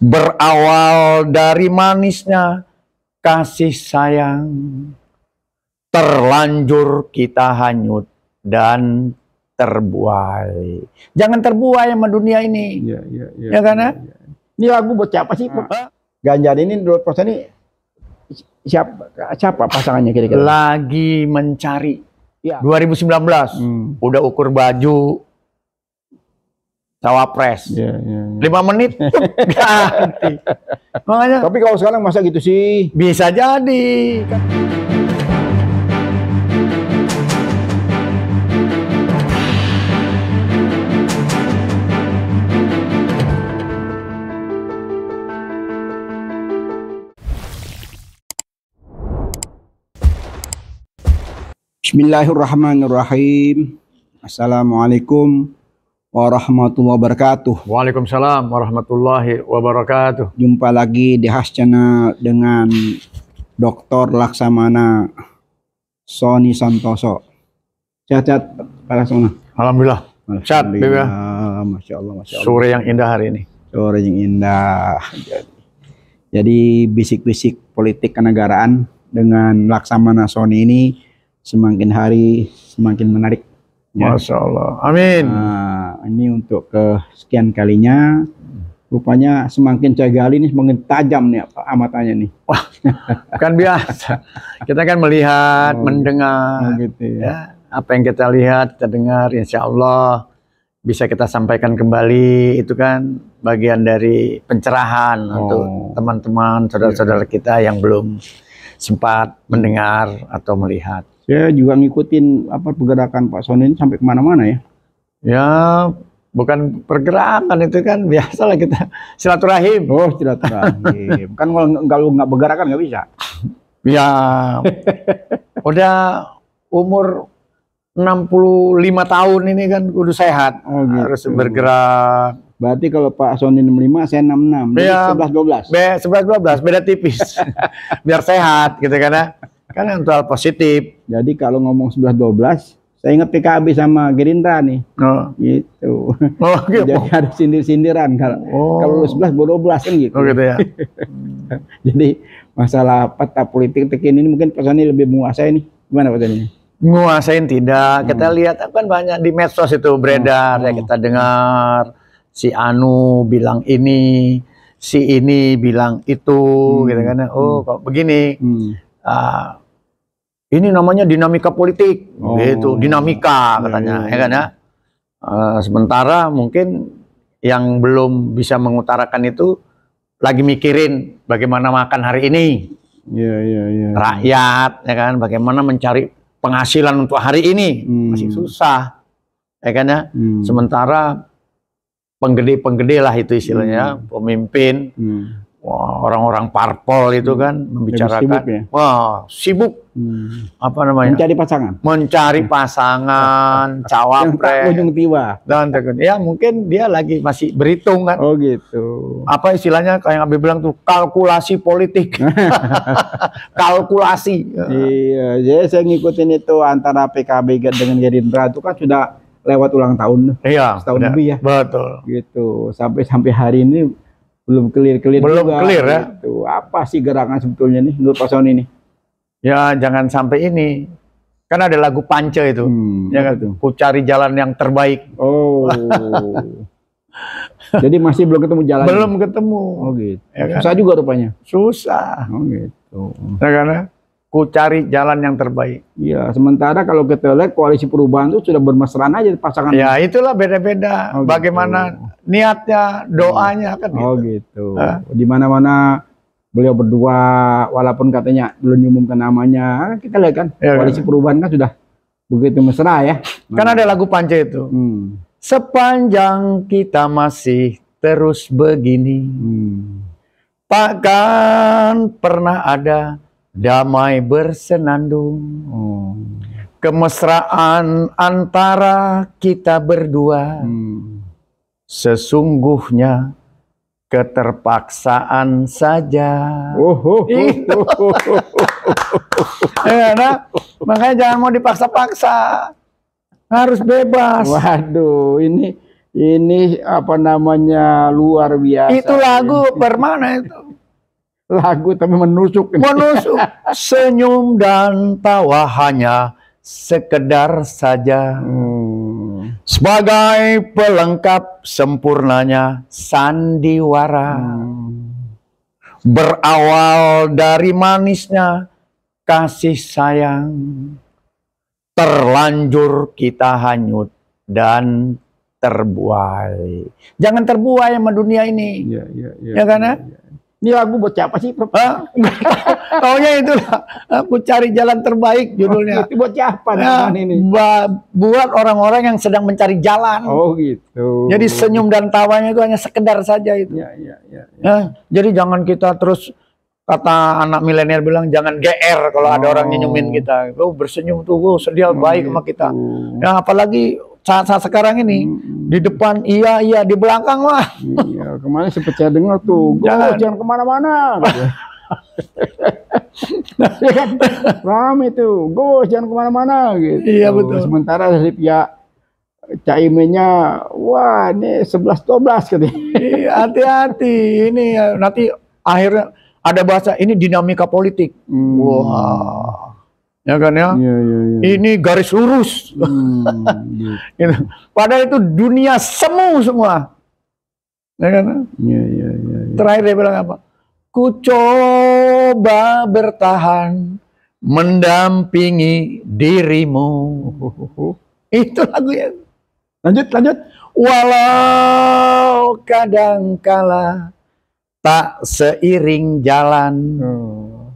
berawal dari manisnya kasih sayang. Terlanjur kita hanyut dan terbuai. Jangan terbuai sama dunia ini. Iya, iya, iya. Ya, kan, ya, ya, ya karena Ya, ya. Ini lagu buat siapa sih? Ah. Ganjar ini dua persen ini siapa siapa pasangannya kira-kira? Lagi mencari. Ya. 2019 hmm. udah ukur baju, cawapres. Yeah, yeah, yeah. Lima menit ganti. Makanya. Tapi kalau sekarang masa gitu sih? Bisa jadi. Bismillahirrahmanirrahim. Assalamualaikum warahmatullahi wabarakatuh. Waalaikumsalam warahmatullahi wabarakatuh. Jumpa lagi di Has Channel dengan Dr. Laksamana Sony Santoso. Sehat-sehat Pak Laksamana. Alhamdulillah. Sehat, Bibi. Masya Allah, Masya Allah. Sore yang indah hari ini. Sore yang indah. Jadi bisik-bisik politik kenegaraan dengan Laksamana Sony ini semakin hari semakin menarik Ya. Masya Allah. Amin. Nah, ini untuk ke sekian kalinya. Rupanya semakin saya gali ini semakin tajam nih apa amatannya nih. Wah, kan biasa. Kita kan melihat, oh, mendengar. Oh gitu ya. ya. Apa yang kita lihat, kita dengar, insya Allah bisa kita sampaikan kembali itu kan bagian dari pencerahan oh. untuk teman-teman saudara-saudara iya. kita yang belum sempat mendengar atau melihat saya juga ngikutin apa pergerakan Pak Sonin sampai kemana-mana ya ya bukan pergerakan itu kan biasalah kita silaturahim oh silaturahim kan kalau kalau nggak bergerak kan nggak bisa ya udah umur 65 tahun ini kan kudu sehat oh, gitu. harus bergerak berarti kalau Pak Sony 65 saya 66 ya, 11 12 be, 11 12 beda tipis biar sehat gitu karena. Ya kan yang total positif jadi kalau ngomong sebelas dua belas, saya ingat PKB sama Gerindra nih. Oh. Gitu. Oh, gitu. Jadi ada sindir-sindiran kalau oh. kalau sebelas 11 belas kan gitu. Oh, gitu ya. Jadi masalah peta politik terkini ini mungkin Pak lebih menguasai nih. Gimana Pak ini Menguasain tidak. Hmm. Kita lihat kan banyak di medsos itu beredar ya. hmm. ya kita dengar si Anu bilang ini, si ini bilang itu hmm. gitu kan. Ya. Oh, hmm. kok begini. Hmm uh, ini namanya dinamika politik, oh. gitu, dinamika iya, katanya, yeah, yeah. ya kan iya. ya. Uh, sementara mungkin yang belum bisa mengutarakan itu lagi mikirin bagaimana makan hari ini, yeah, yeah, yeah. rakyat, ya kan, bagaimana mencari penghasilan untuk hari ini hmm. masih susah, ya kan ya. Hmm. Sementara penggede-penggede lah itu istilahnya, hmm. pemimpin. Hmm orang-orang parpol itu hmm. kan membicarakan, sibuk ya? wah sibuk, hmm. apa namanya? Mencari pasangan. Mencari hmm. pasangan, cawapres. Yang ujung tiba. Dan ya mungkin dia lagi masih berhitung kan. Oh gitu. Apa istilahnya kayak Abi bilang tuh kalkulasi politik, kalkulasi. Iya, jadi saya ngikutin itu antara PKB dengan Gerindra itu kan sudah lewat ulang tahun. Iya. Setahun udah, lebih ya. Betul. Gitu sampai sampai hari ini belum clear clear belum juga, clear ya tuh gitu. apa sih gerakan sebetulnya nih menurut Pak Sony nih ya jangan sampai ini kan ada lagu Pance itu hmm, ya kan? Itu? ku cari jalan yang terbaik oh jadi masih belum ketemu jalan belum ketemu oh gitu ya kan? susah juga rupanya susah oh gitu ya, karena ya? ku cari jalan yang terbaik. Iya, sementara kalau kita lihat koalisi perubahan itu sudah bermesraan aja pasangan. Ya, itulah beda-beda. Oh, gitu. Bagaimana gitu. niatnya, doanya kan gitu. Oh, gitu. Huh? Di mana-mana beliau berdua walaupun katanya belum diumumkan namanya, ah, kita lihat kan ya, koalisi ya. perubahan kan sudah begitu mesra ya. Nah. Kan hmm. ada lagu panca itu. Hmm. Sepanjang kita masih terus begini, hmm. takkan pernah ada damai bersenandung, hmm. kemesraan antara kita berdua. Hmm. Sesungguhnya keterpaksaan saja. Oh, oh, oh, oh, oh. oh, oh, oh iya, nah, makanya jangan mau dipaksa-paksa. Harus bebas. Waduh, ini ini apa namanya luar biasa. Itu lagu permana itu lagu tapi menusuk. Menusuk. Senyum dan tawa hanya sekedar saja. Hmm. Sebagai pelengkap sempurnanya sandiwara. Hmm. Berawal dari manisnya kasih sayang. Terlanjur kita hanyut dan terbuai. Jangan terbuai sama dunia ini. Ya, ya, ya, ya kan? Ya, ya ini lagu buat siapa sih? Taunya itu aku cari jalan terbaik judulnya. Oh, itu buat siapa nah, ini? Buat orang-orang yang sedang mencari jalan. Oh gitu. Jadi senyum dan tawanya itu hanya sekedar saja itu. Ya, ya, ya, ya. Nah, jadi jangan kita terus kata anak milenial bilang jangan GR kalau oh. ada orang oh. nyenyumin kita. Oh bersenyum tuh, oh, sedia oh, baik gitu. sama kita. Gitu. Nah apalagi saat-saat sekarang ini hmm. di depan iya iya di belakang lah. Iya, kemarin sepecah dengar tuh, oh, jangan, jangan kemana-mana. ram itu tuh, gos jangan kemana-mana gitu. Iya betul. Sementara dari ya caimennya wah ini 11 12 gitu Hati-hati ini nanti akhirnya ada bahasa ini dinamika politik. Hmm. Wah ya kan ya. ya, ya, ya. Ini garis lurus. Hmm, gitu. Padahal itu dunia semu semua. Ya kan? Ya, ya, ya, ya. Terakhir dia bilang apa? Ku coba bertahan mendampingi dirimu. itu lagu ya. Lanjut, lanjut. Walau kadang kala tak seiring jalan. Hmm.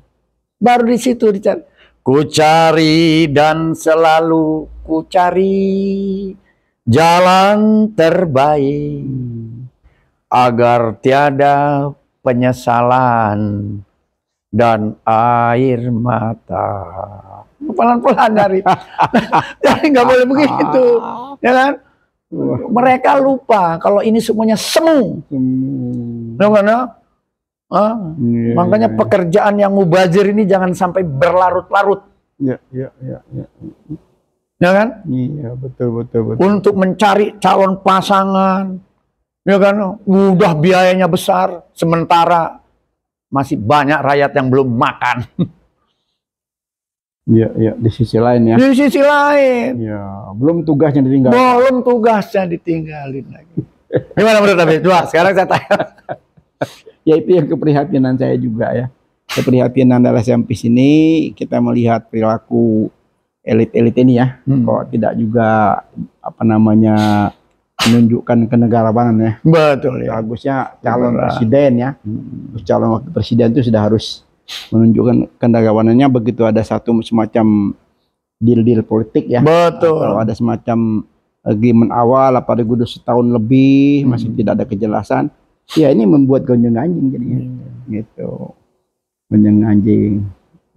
Baru di situ dicari Ku cari dan selalu ku cari jalan terbaik agar tiada penyesalan dan air mata. Pelan-pelan dari, dari nggak boleh begitu, ya kan? Mereka lupa kalau ini semuanya semu. Hmm. Ah, yeah, makanya yeah, iya. pekerjaan yeah. yang mubazir ini jangan sampai berlarut-larut. Ya, yeah, iya, yeah, iya. yeah, yeah. Ya kan? Iya, betul, betul, betul. Untuk mencari calon pasangan, ya kan? Udah biayanya besar, sementara masih banyak rakyat yang belum makan. Iya, iya, di sisi lain ya. Di sisi lain. yeah, belum tugasnya ditinggalin. Belum tugasnya ditinggalin lagi. Gimana menurut Abi? Dua, sekarang saya tanya ya itu yang keprihatinan saya juga ya keprihatinan adalah sampai sini kita melihat perilaku elit-elit ini ya hmm. kok tidak juga apa namanya menunjukkan kenegarawanan ya betul ya bagusnya calon betul. presiden ya hmm. calon wakil presiden itu sudah harus menunjukkan kenegarawanannya begitu ada satu semacam deal-deal politik ya betul kalau ada semacam eh, agreement awal apalagi udah setahun lebih hmm. masih tidak ada kejelasan ya ini membuat kau anjing jadinya hmm. gitu gonjeng anjing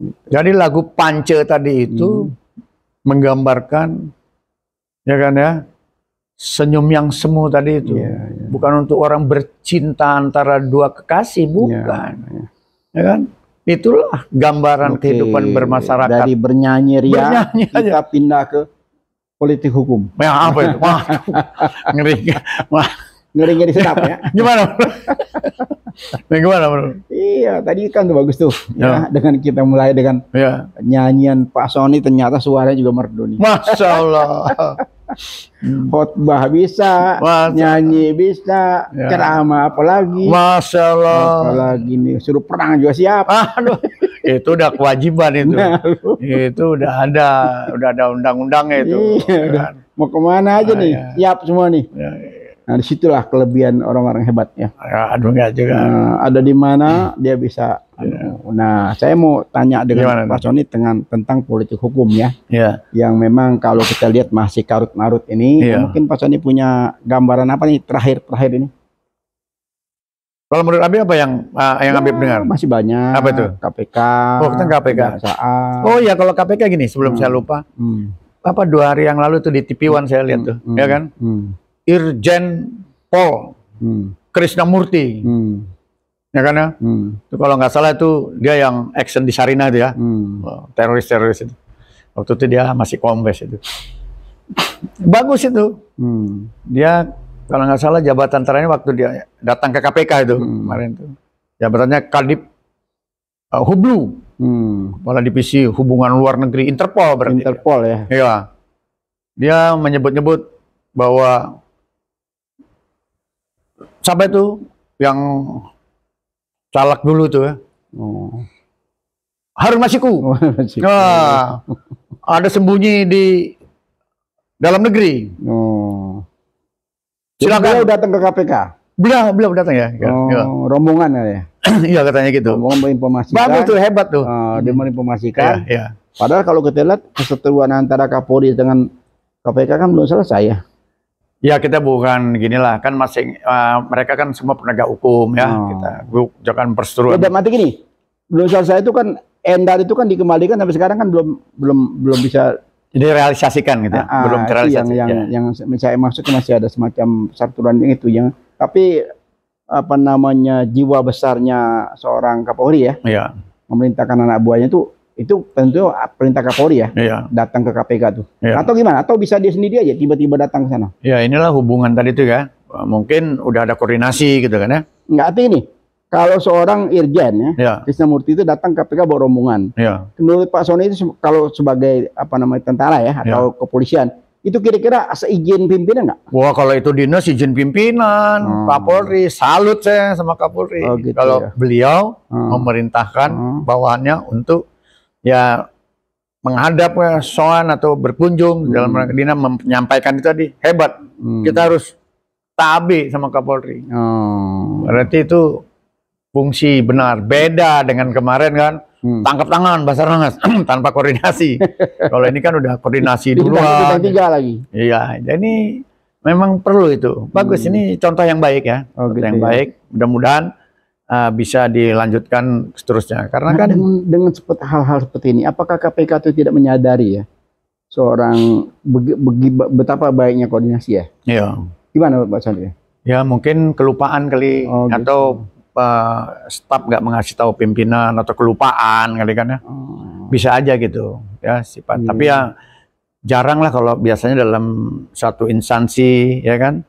gitu. jadi lagu pance tadi itu hmm. menggambarkan ya kan ya senyum yang semu tadi itu ya, ya. bukan untuk orang bercinta antara dua kekasih ya, bukan ya, ya. ya kan itulah gambaran Oke. kehidupan bermasyarakat dari bernyanyi ria bernyanyi kita aja. Ya. pindah ke politik hukum ya apa itu wah ngeri wah ngeri-ngeri sedap ya. gimana? Nah, gimana bro? Iya, tadi kan tuh bagus tuh. Ya, ya dengan kita mulai dengan ya. nyanyian Pak Sony ternyata suaranya juga merdu nih. Masya Allah. Khotbah bisa, Masya. nyanyi bisa, ya. ceramah apalagi. Masya Allah. Apalagi nih, suruh perang juga siap. Aduh, itu udah kewajiban itu. Nah, itu udah ada, udah ada undang-undangnya itu. Iya, udah. Kan. Mau kemana aja ah, nih? Ya. Siap semua nih. ya. ya. Nah, disitulah kelebihan orang-orang hebat ya. ya aduh enggak juga. Nah, ada di mana dia bisa. Yeah. Anu. Nah, saya mau tanya dengan Gimana, Pak Soni tentang, tentang politik hukum ya. Yeah. Yang memang kalau kita lihat masih karut marut ini, yeah. mungkin Pak Soni punya gambaran apa nih terakhir terakhir ini? Kalau menurut Abi apa yang uh, yang ya, Abi dengar? Masih banyak. Apa itu? KPK. Oh, tentang KPK. Saat. Oh iya, kalau KPK gini sebelum hmm. saya lupa. Hmm. Apa dua hari yang lalu tuh di TV One hmm. saya lihat tuh, hmm. hmm ya kan? Hmm Irjen Pol hmm. Murti, Hmm. Ya kan ya? Hmm. Itu kalau nggak salah itu dia yang action di Sarina itu ya. Hmm. Oh, teroris-teroris hmm. itu. Waktu itu dia masih kombes itu. Bagus itu. Hmm. Dia kalau nggak salah jabatan terakhir waktu dia datang ke KPK itu hmm. kemarin itu. Jabatannya Kadip uh, Hublu. Hmm. Kepala Divisi Hubungan Luar Negeri Interpol berarti. Interpol ya. Iya. Dia menyebut-nyebut bahwa sampai itu yang calak dulu tuh ya. Oh. Harun Masiku. Masiku. Nah, ada sembunyi di dalam negeri. Oh. Silakan. Beliau datang ke KPK. Beliau beliau datang ya. Oh, ya. rombongan ya. Iya katanya gitu. Rombongan menginformasikan. Bagus tuh hebat tuh. Uh, dia hmm. menginformasikan. Ya, ya. Padahal kalau kita lihat keseteruan antara Kapolri dengan KPK kan belum selesai ya. Ya kita bukan ginilah kan masing uh, eh, mereka kan semua penegak hukum ya hmm. kita bukan perseteruan. Ya, mati gini. Belum selesai itu kan Endar itu kan dikembalikan tapi sekarang kan belum belum belum bisa direalisasikan gitu ya. Ah, ah belum terrealisasi. Yang ya. yang, yang saya maksud masih ada semacam perseteruan yang itu yang tapi apa namanya jiwa besarnya seorang Kapolri ya. Iya. Memerintahkan anak buahnya itu itu tentu ah, perintah Kapolri ya, ya. datang ke KPK tuh. Ya. Atau gimana? Atau bisa dia sendiri aja tiba-tiba datang ke sana? Ya inilah hubungan tadi tuh ya. Mungkin udah ada koordinasi gitu kan ya? Enggak, artinya ini kalau seorang irjen ya, ya. Murti itu datang ke KPK bawa rombongan. Ya. Menurut Pak Sony itu kalau sebagai apa namanya tentara ya iya. atau ya. kepolisian itu kira-kira seizin pimpinan nggak? Wah kalau itu dinas izin pimpinan, hmm. Kapolri salut saya sama Kapolri. Oh, gitu kalau ya. beliau hmm. memerintahkan hmm. bawahannya untuk ya menghadap ke soan atau berkunjung hmm. dalam rangka Dina menyampaikan itu tadi hebat. Hmm. Kita harus tabi sama Kapolri. hmm. Berarti itu fungsi benar. Beda dengan kemarin kan hmm. tangkap tangan basar basarnas tanpa koordinasi. Kalau ini kan udah koordinasi dulu. Kita tiga lagi. Iya, jadi memang perlu itu. Bagus hmm. ini contoh yang baik ya. Oh, gitu yang ya. baik. Mudah-mudahan uh, bisa dilanjutkan seterusnya. Karena nah, kan dengan, dengan seperti hal-hal seperti ini, apakah KPK itu tidak menyadari ya seorang begi, begi, betapa baiknya koordinasi ya? Iya. Gimana Pak Sandi? Ya mungkin kelupaan kali oh, gitu. atau uh, staf nggak mengasih tahu pimpinan atau kelupaan kali kan ya. Oh. Bisa aja gitu ya sifat. Hmm. Tapi ya jarang lah kalau biasanya dalam satu instansi ya kan.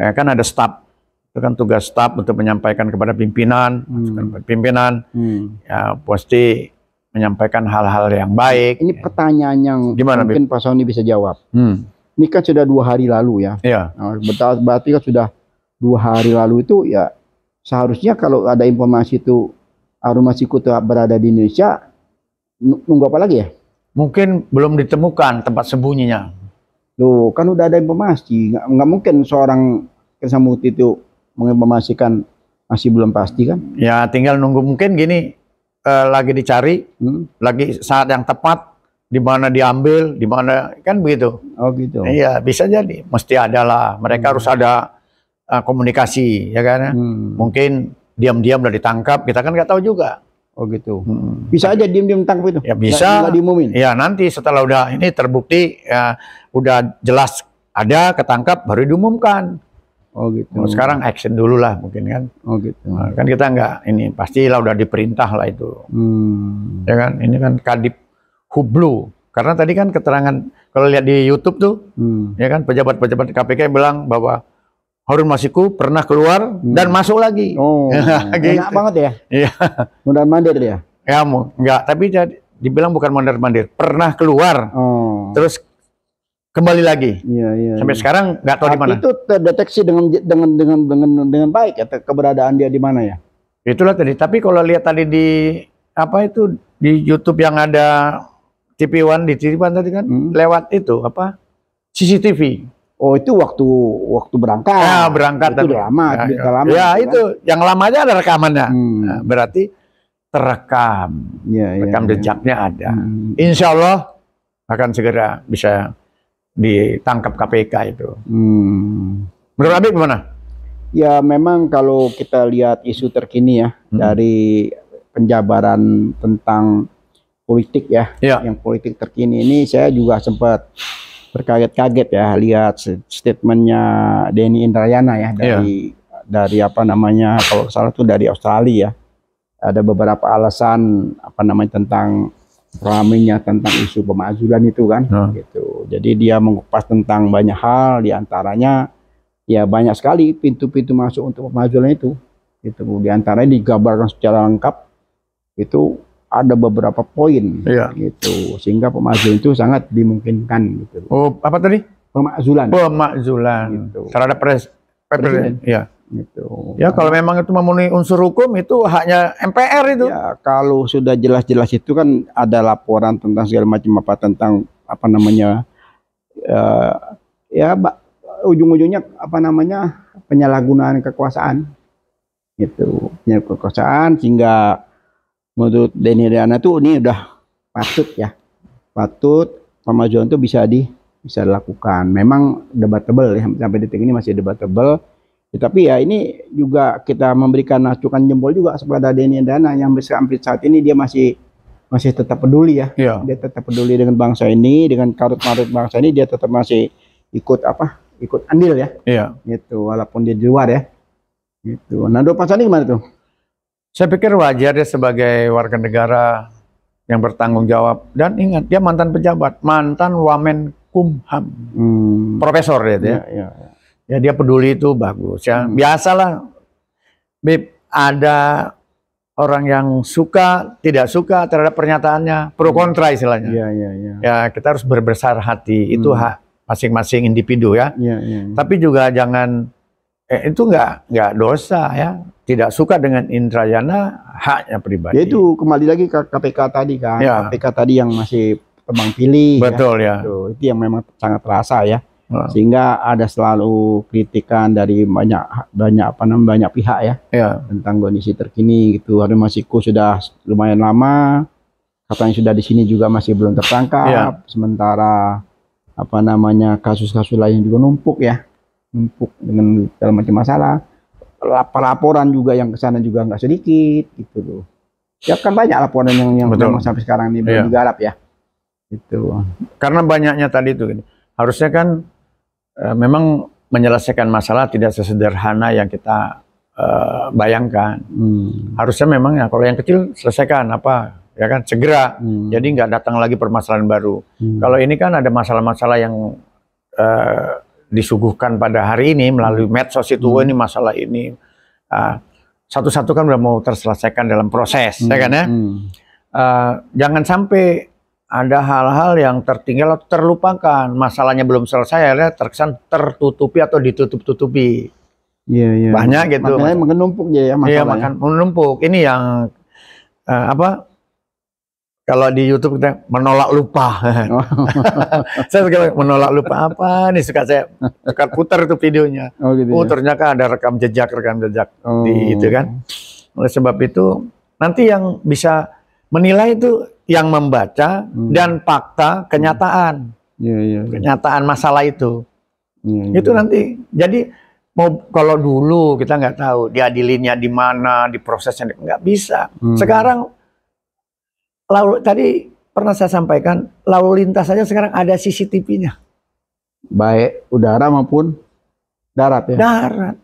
Ya kan ada staf itu kan tugas staf untuk menyampaikan kepada pimpinan, hmm. pimpinan hmm. ya pasti menyampaikan hal-hal yang baik. Ini pertanyaan yang Gimana, mungkin Pak Sony bisa jawab. Hmm. Ini kan sudah dua hari lalu ya. Iya. Nah, berarti kan sudah dua hari lalu itu ya seharusnya kalau ada informasi itu aroma sikutu berada di Indonesia, nunggu apa lagi ya? Mungkin belum ditemukan tempat sembunyinya. Loh, kan udah ada informasi. Nggak, nggak mungkin seorang Krisnamuti itu menginformasikan masih belum pasti kan? Ya tinggal nunggu mungkin gini uh, lagi dicari, hmm? lagi saat yang tepat di mana diambil, di mana kan begitu. Oh gitu. Iya bisa jadi, mesti ada lah. Mereka hmm. harus ada uh, komunikasi ya kan? Hmm. Mungkin diam-diam udah ditangkap, kita kan nggak tahu juga. Oh gitu. Hmm. Bisa aja diam-diam tangkap itu. Ya bisa. Nggak diumumin. Ya nanti setelah udah ini terbukti ya, udah jelas ada ketangkap baru diumumkan. Oh gitu. Nah, sekarang action dulu lah mungkin kan. Oh gitu. Nah, kan kita nggak ini pasti lah udah diperintah lah itu. Hmm. Ya kan ini kan Kadip Hublu. Karena tadi kan keterangan kalau lihat di YouTube tuh, hmm. ya kan pejabat-pejabat KPK bilang bahwa Harun Masiku pernah keluar hmm. dan masuk lagi. Oh, gitu. enak banget ya. Iya. Mudah mandir dia. Ya, enggak. Tapi jadi dibilang bukan mandir-mandir, pernah keluar. Oh. Terus kembali lagi. Iya, iya. Sampai iya. sekarang nggak tahu di mana. Itu terdeteksi dengan dengan dengan dengan dengan baik ya keberadaan dia di mana ya. Itulah tadi. Tapi kalau lihat tadi di apa itu di YouTube yang ada TV One di TV One tadi kan hmm. lewat itu apa CCTV. Oh itu waktu waktu berangkat. Ya berangkat. Itu udah lama. Ya, lama. Ya itu, itu kan? yang lama aja ada rekamannya. Hmm. Nah, berarti terekam, ya, rekam ya, jejaknya ya. ada. Hmm. Insya Allah akan segera bisa ditangkap KPK itu. Hmm. Menurut Abik gimana? Ya memang kalau kita lihat isu terkini ya hmm. dari penjabaran tentang politik ya, ya, yang politik terkini ini saya juga sempat berkaget-kaget ya lihat statementnya Denny Indrayana ya, ya. dari ya. dari apa namanya kalau salah itu dari Australia ya ada beberapa alasan apa namanya tentang ramenya tentang isu pemazulan itu kan hmm. gitu. Jadi dia mengupas tentang banyak hal diantaranya ya banyak sekali pintu-pintu masuk untuk pemazulan itu itu diantaranya digambarkan secara lengkap itu ada beberapa poin iya. gitu sehingga pemazulan itu sangat dimungkinkan gitu. Oh apa tadi? Pemakzulan. Pemakzulan. Gitu. Terhadap pres presiden. presiden. Ya. Gitu. Ya kalau nah. memang itu memenuhi unsur hukum itu haknya MPR itu. Ya kalau sudah jelas-jelas itu kan ada laporan tentang segala macam apa tentang apa namanya uh, ya ujung-ujungnya apa namanya penyalahgunaan kekuasaan itu penyalahgunaan kekuasaan sehingga menurut Denny Riana tuh ini udah patut ya patut pemajuan itu bisa di bisa dilakukan memang debatable ya sampai detik ini masih debatable Ya, tapi ya ini juga kita memberikan acukan jempol juga kepada Denny Dana yang bisa sampai saat ini dia masih masih tetap peduli ya. ya. Dia tetap peduli dengan bangsa ini, dengan karut-marut bangsa ini dia tetap masih ikut apa? Ikut andil ya. Iya. Gitu walaupun dia di luar ya. itu. Nah, dua pasal ini gimana tuh? Saya pikir wajar dia sebagai warga negara yang bertanggung jawab dan ingat dia mantan pejabat, mantan Wamen Kumham. Hmm. Profesor dia ya. ya, ya, ya ya dia peduli itu bagus ya biasalah Bib ada orang yang suka tidak suka terhadap pernyataannya pro hmm. kontra istilahnya ya, ya, ya. ya kita harus berbesar hati itu hmm. hak masing-masing individu ya. Ya, ya, tapi juga jangan eh, itu nggak nggak dosa ya tidak suka dengan Indrayana haknya pribadi ya itu kembali lagi ke KPK tadi kan ya. KPK tadi yang masih tebang pilih ya. betul ya, ya. Itu, itu yang memang sangat terasa ya sehingga ada selalu kritikan dari banyak banyak apa namanya banyak pihak ya yeah. tentang kondisi terkini gitu Harun Masiku sudah lumayan lama katanya sudah di sini juga masih belum tertangkap yeah. sementara apa namanya kasus-kasus lain juga numpuk ya numpuk dengan dalam macam masalah laporan juga yang kesana juga nggak sedikit gitu loh ya kan banyak laporan yang yang Betul. sampai sekarang ini belum yeah. digarap ya itu karena banyaknya tadi itu harusnya kan Eh, memang menyelesaikan masalah tidak sesederhana yang kita uh, bayangkan. Hmm. Harusnya memang ya kalau yang kecil selesaikan apa ya kan segera. Hmm. Jadi nggak datang lagi permasalahan baru. Hmm. Kalau ini kan ada masalah-masalah yang uh, disuguhkan pada hari ini melalui hmm. medsos itu oh, hmm. ini masalah ini uh, satu-satu kan udah mau terselesaikan dalam proses, ya hmm. ya kan ya. Hmm. Uh, jangan sampai ada hal-hal yang tertinggal atau terlupakan. Masalahnya belum selesai, ya terkesan tertutupi atau ditutup-tutupi. Iya, iya. Banyak gitu. Makanya menumpuk ya, masalah. Iya, makan menumpuk. Ini yang uh, apa? Kalau di YouTube kita menolak lupa. Oh. saya suka menolak lupa apa nih suka saya suka putar itu videonya. Oh, gitu, ya. oh ternyata ya? ada rekam jejak rekam jejak oh. di itu kan. Oleh sebab itu nanti yang bisa menilai itu yang membaca hmm. dan fakta kenyataan. Hmm. Yeah, yeah, yeah. Kenyataan masalah itu. Yeah, iya, Itu iya. nanti. Jadi mau kalau dulu kita nggak tahu diadilinnya di mana, diprosesnya nggak bisa. Hmm. Sekarang lalu tadi pernah saya sampaikan lalu lintas saja sekarang ada CCTV-nya. Baik udara maupun darat ya. Darat.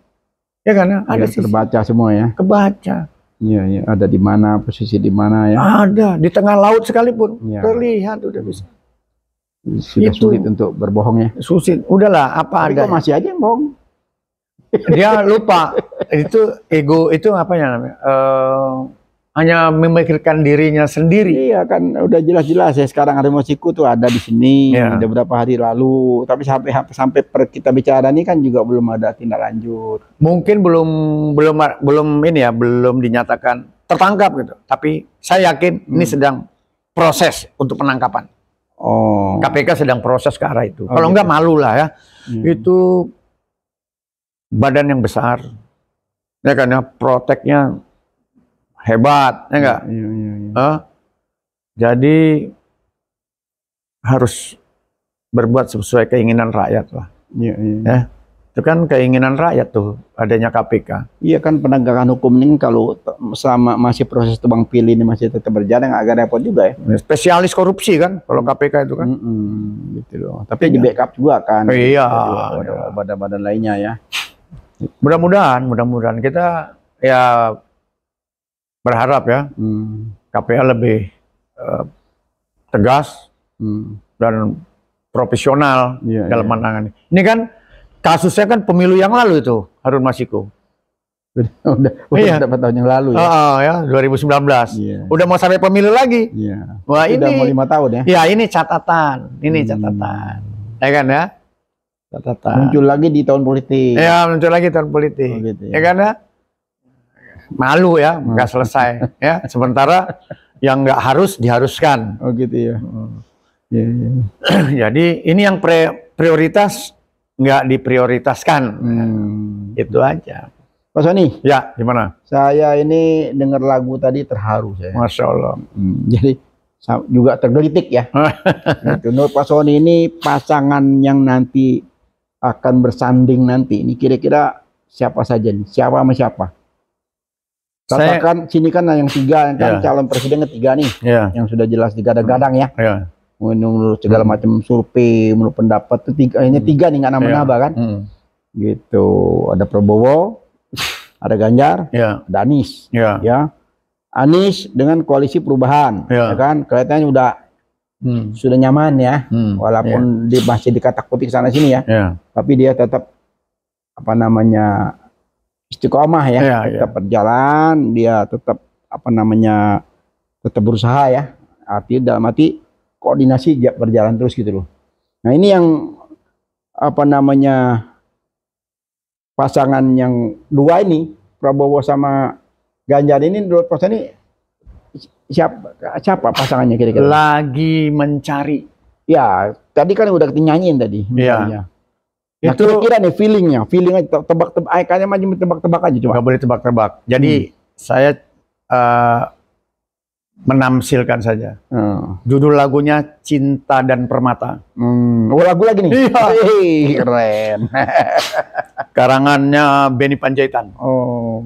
Ya karena ya? ada ya, terbaca semua ya. Kebaca. Iya, ya. ada di mana, posisi di mana ya? Ada di tengah laut sekalipun ya. terlihat udah bisa. Sudah itu. sulit untuk berbohong ya. Susit, udahlah apa ada. masih aja yang bohong. Dia lupa itu ego itu apa namanya? Uh, hanya memikirkan dirinya sendiri. Iya kan udah jelas-jelas ya sekarang harimau siku tuh ada di sini yeah. udah beberapa hari lalu. Tapi sampai sampai per kita bicara ini kan juga belum ada tindak lanjut. Mungkin belum belum belum ini ya belum dinyatakan tertangkap gitu. Tapi saya yakin hmm. ini sedang proses untuk penangkapan. Oh. KPK sedang proses ke arah itu. Oh, Kalau gitu. enggak malu lah ya. Hmm. Itu badan yang besar. Ya karena ya, proteknya hebat, ya enggak? Iya, iya, iya. iya. Jadi harus berbuat sesuai keinginan rakyat lah. Iya, iya. Ya, itu kan keinginan rakyat tuh adanya KPK. Iya kan penegakan hukum ini kan kalau sama masih proses tebang pilih ini masih tetap berjalan agak repot juga ya. ya. Spesialis korupsi kan kalau KPK hmm. itu kan. Mm -hmm, gitu loh. Tapi iya. di backup juga kan. Oh, iya. Badan-badan lainnya ya. Mudah-mudahan, mudah-mudahan kita ya berharap ya hmm. KPA lebih uh, tegas hmm. dan profesional yeah, dalam yeah. menangani. Ini kan kasusnya kan pemilu yang lalu itu Harun Masiku. udah udah iya. dapat tahun yang lalu ya. Oh, oh ya 2019. Yeah. Udah mau sampai pemilu lagi. Yeah. Wah, udah ini mau lima tahun ya. Ya, ini catatan. Ini hmm. catatan. Ya kan ya? Catatan. Muncul lagi di tahun politik. Ya, muncul lagi tahun politik. Oh, gitu ya. ya kan ya? malu ya hmm. nggak selesai ya sementara yang nggak harus diharuskan oh gitu ya hmm. iya, iya. jadi ini yang pre prioritas nggak diprioritaskan hmm. itu aja pak Soni ya gimana saya ini dengar lagu tadi terharu saya masya Allah hmm, jadi juga tergelitik ya gitu. Nur Pak Soni ini pasangan yang nanti akan bersanding nanti ini kira-kira siapa saja nih siapa sama siapa Katakan saya, sini kan yang tiga, kan yeah. calon presiden ketiga nih, yeah. yang sudah jelas digadang-gadang ya. Yeah. Menurut segala hmm. macam survei, menurut pendapat, itu tiga, ini hmm. tiga nih nggak nambah-nambah yeah. kan? Hmm. Gitu, ada Prabowo, ada Ganjar, yeah. ada Anies, yeah. ya. Anies dengan koalisi perubahan, yeah. ya kan? Kelihatannya sudah hmm. sudah nyaman ya, hmm. walaupun yeah. di, masih dikatak putih sana sini ya, yeah. tapi dia tetap apa namanya istiqomah ya, ya tetap ya. berjalan, dia tetap apa namanya tetap berusaha ya. arti dalam arti koordinasi berjalan terus gitu loh. Nah ini yang apa namanya pasangan yang dua ini Prabowo sama Ganjar ini menurut Pak ini siapa siapa pasangannya kira-kira? Lagi mencari. Ya, tadi kan udah nyanyiin tadi. Iya. Nah, itu kira-kira nih feelingnya, feeling aja tebak-tebak, eh, kayaknya macam tebak-tebak aja coba. Gak boleh tebak-tebak. Jadi hmm. saya uh, menamsilkan saja. Hmm. Judul lagunya Cinta dan Permata. Hmm. Oh lagu lagi nih. Iya. Hei, keren. Karangannya Benny Panjaitan. Oh.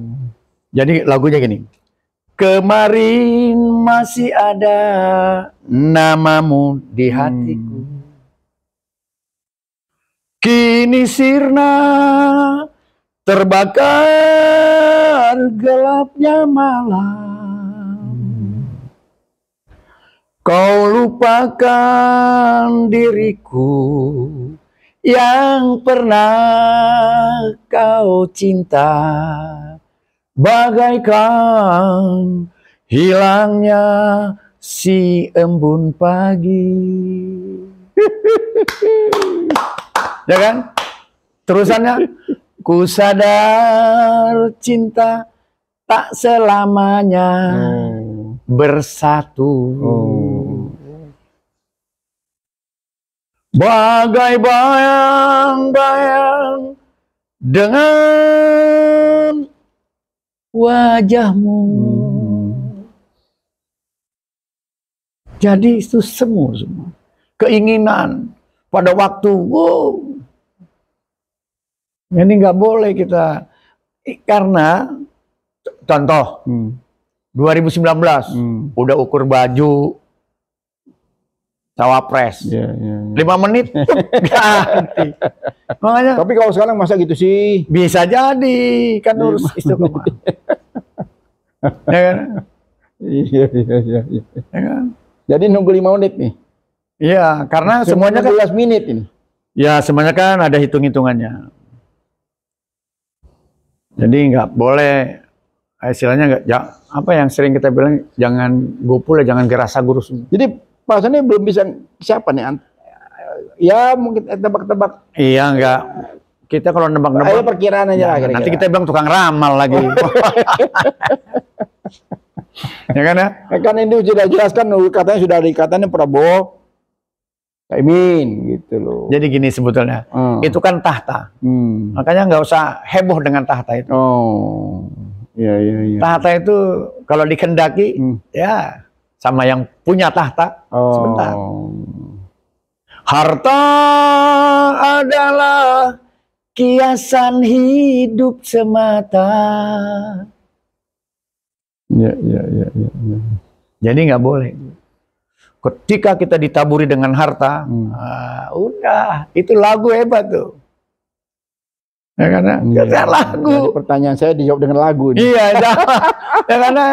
Jadi lagunya gini. Kemarin masih ada namamu di hatiku. Hmm Kini sirna terbakar gelapnya malam. Kau lupakan diriku yang pernah kau cinta. Bagaikan hilangnya si embun pagi. Ya kan? Terusannya ku sadar cinta tak selamanya hmm. bersatu. Hmm. Bagai bayang-bayang dengan wajahmu. Hmm. Jadi itu semua semua keinginan pada waktu wow, ini nggak boleh kita karena contoh hmm. 2019 hmm. udah ukur baju cawapres yeah, yeah, yeah. lima menit ganti makanya tapi kalau sekarang masa gitu sih bisa jadi kan terus iya, istri gitu. kemarin ya kan? iya iya iya, iya. Ya kan? jadi nunggu lima menit nih iya karena semuanya kan 15 menit ini ya semuanya kan ada hitung hitungannya jadi nggak boleh istilahnya nggak ya, apa yang sering kita bilang jangan gopul ya jangan gerasa gurus. Jadi pas ini belum bisa siapa nih? Ya mungkin eh, tebak-tebak. Iya nggak. Kita kalau nebak-nebak. Ayo perkiraan aja ya, kira-kira. Nanti kita bilang tukang ramal lagi. ya kan ya? Eh, kan ini sudah jelaskan katanya sudah dikatakan Prabowo Caimin gitu loh. Jadi gini sebetulnya, hmm. itu kan tahta, hmm. makanya nggak usah heboh dengan tahta itu. Oh, ya ya ya. Tahta itu kalau dikendaki, hmm. ya sama yang punya tahta oh. sebentar. Harta adalah kiasan hidup semata. Ya ya ya ya. ya. Jadi nggak boleh ketika kita ditaburi dengan harta, hmm. uh, udah itu lagu hebat tuh. Ya karena ya, ya, lagu. Jadi pertanyaan saya dijawab dengan lagu. Nih. Iya, ya, kan, ya karena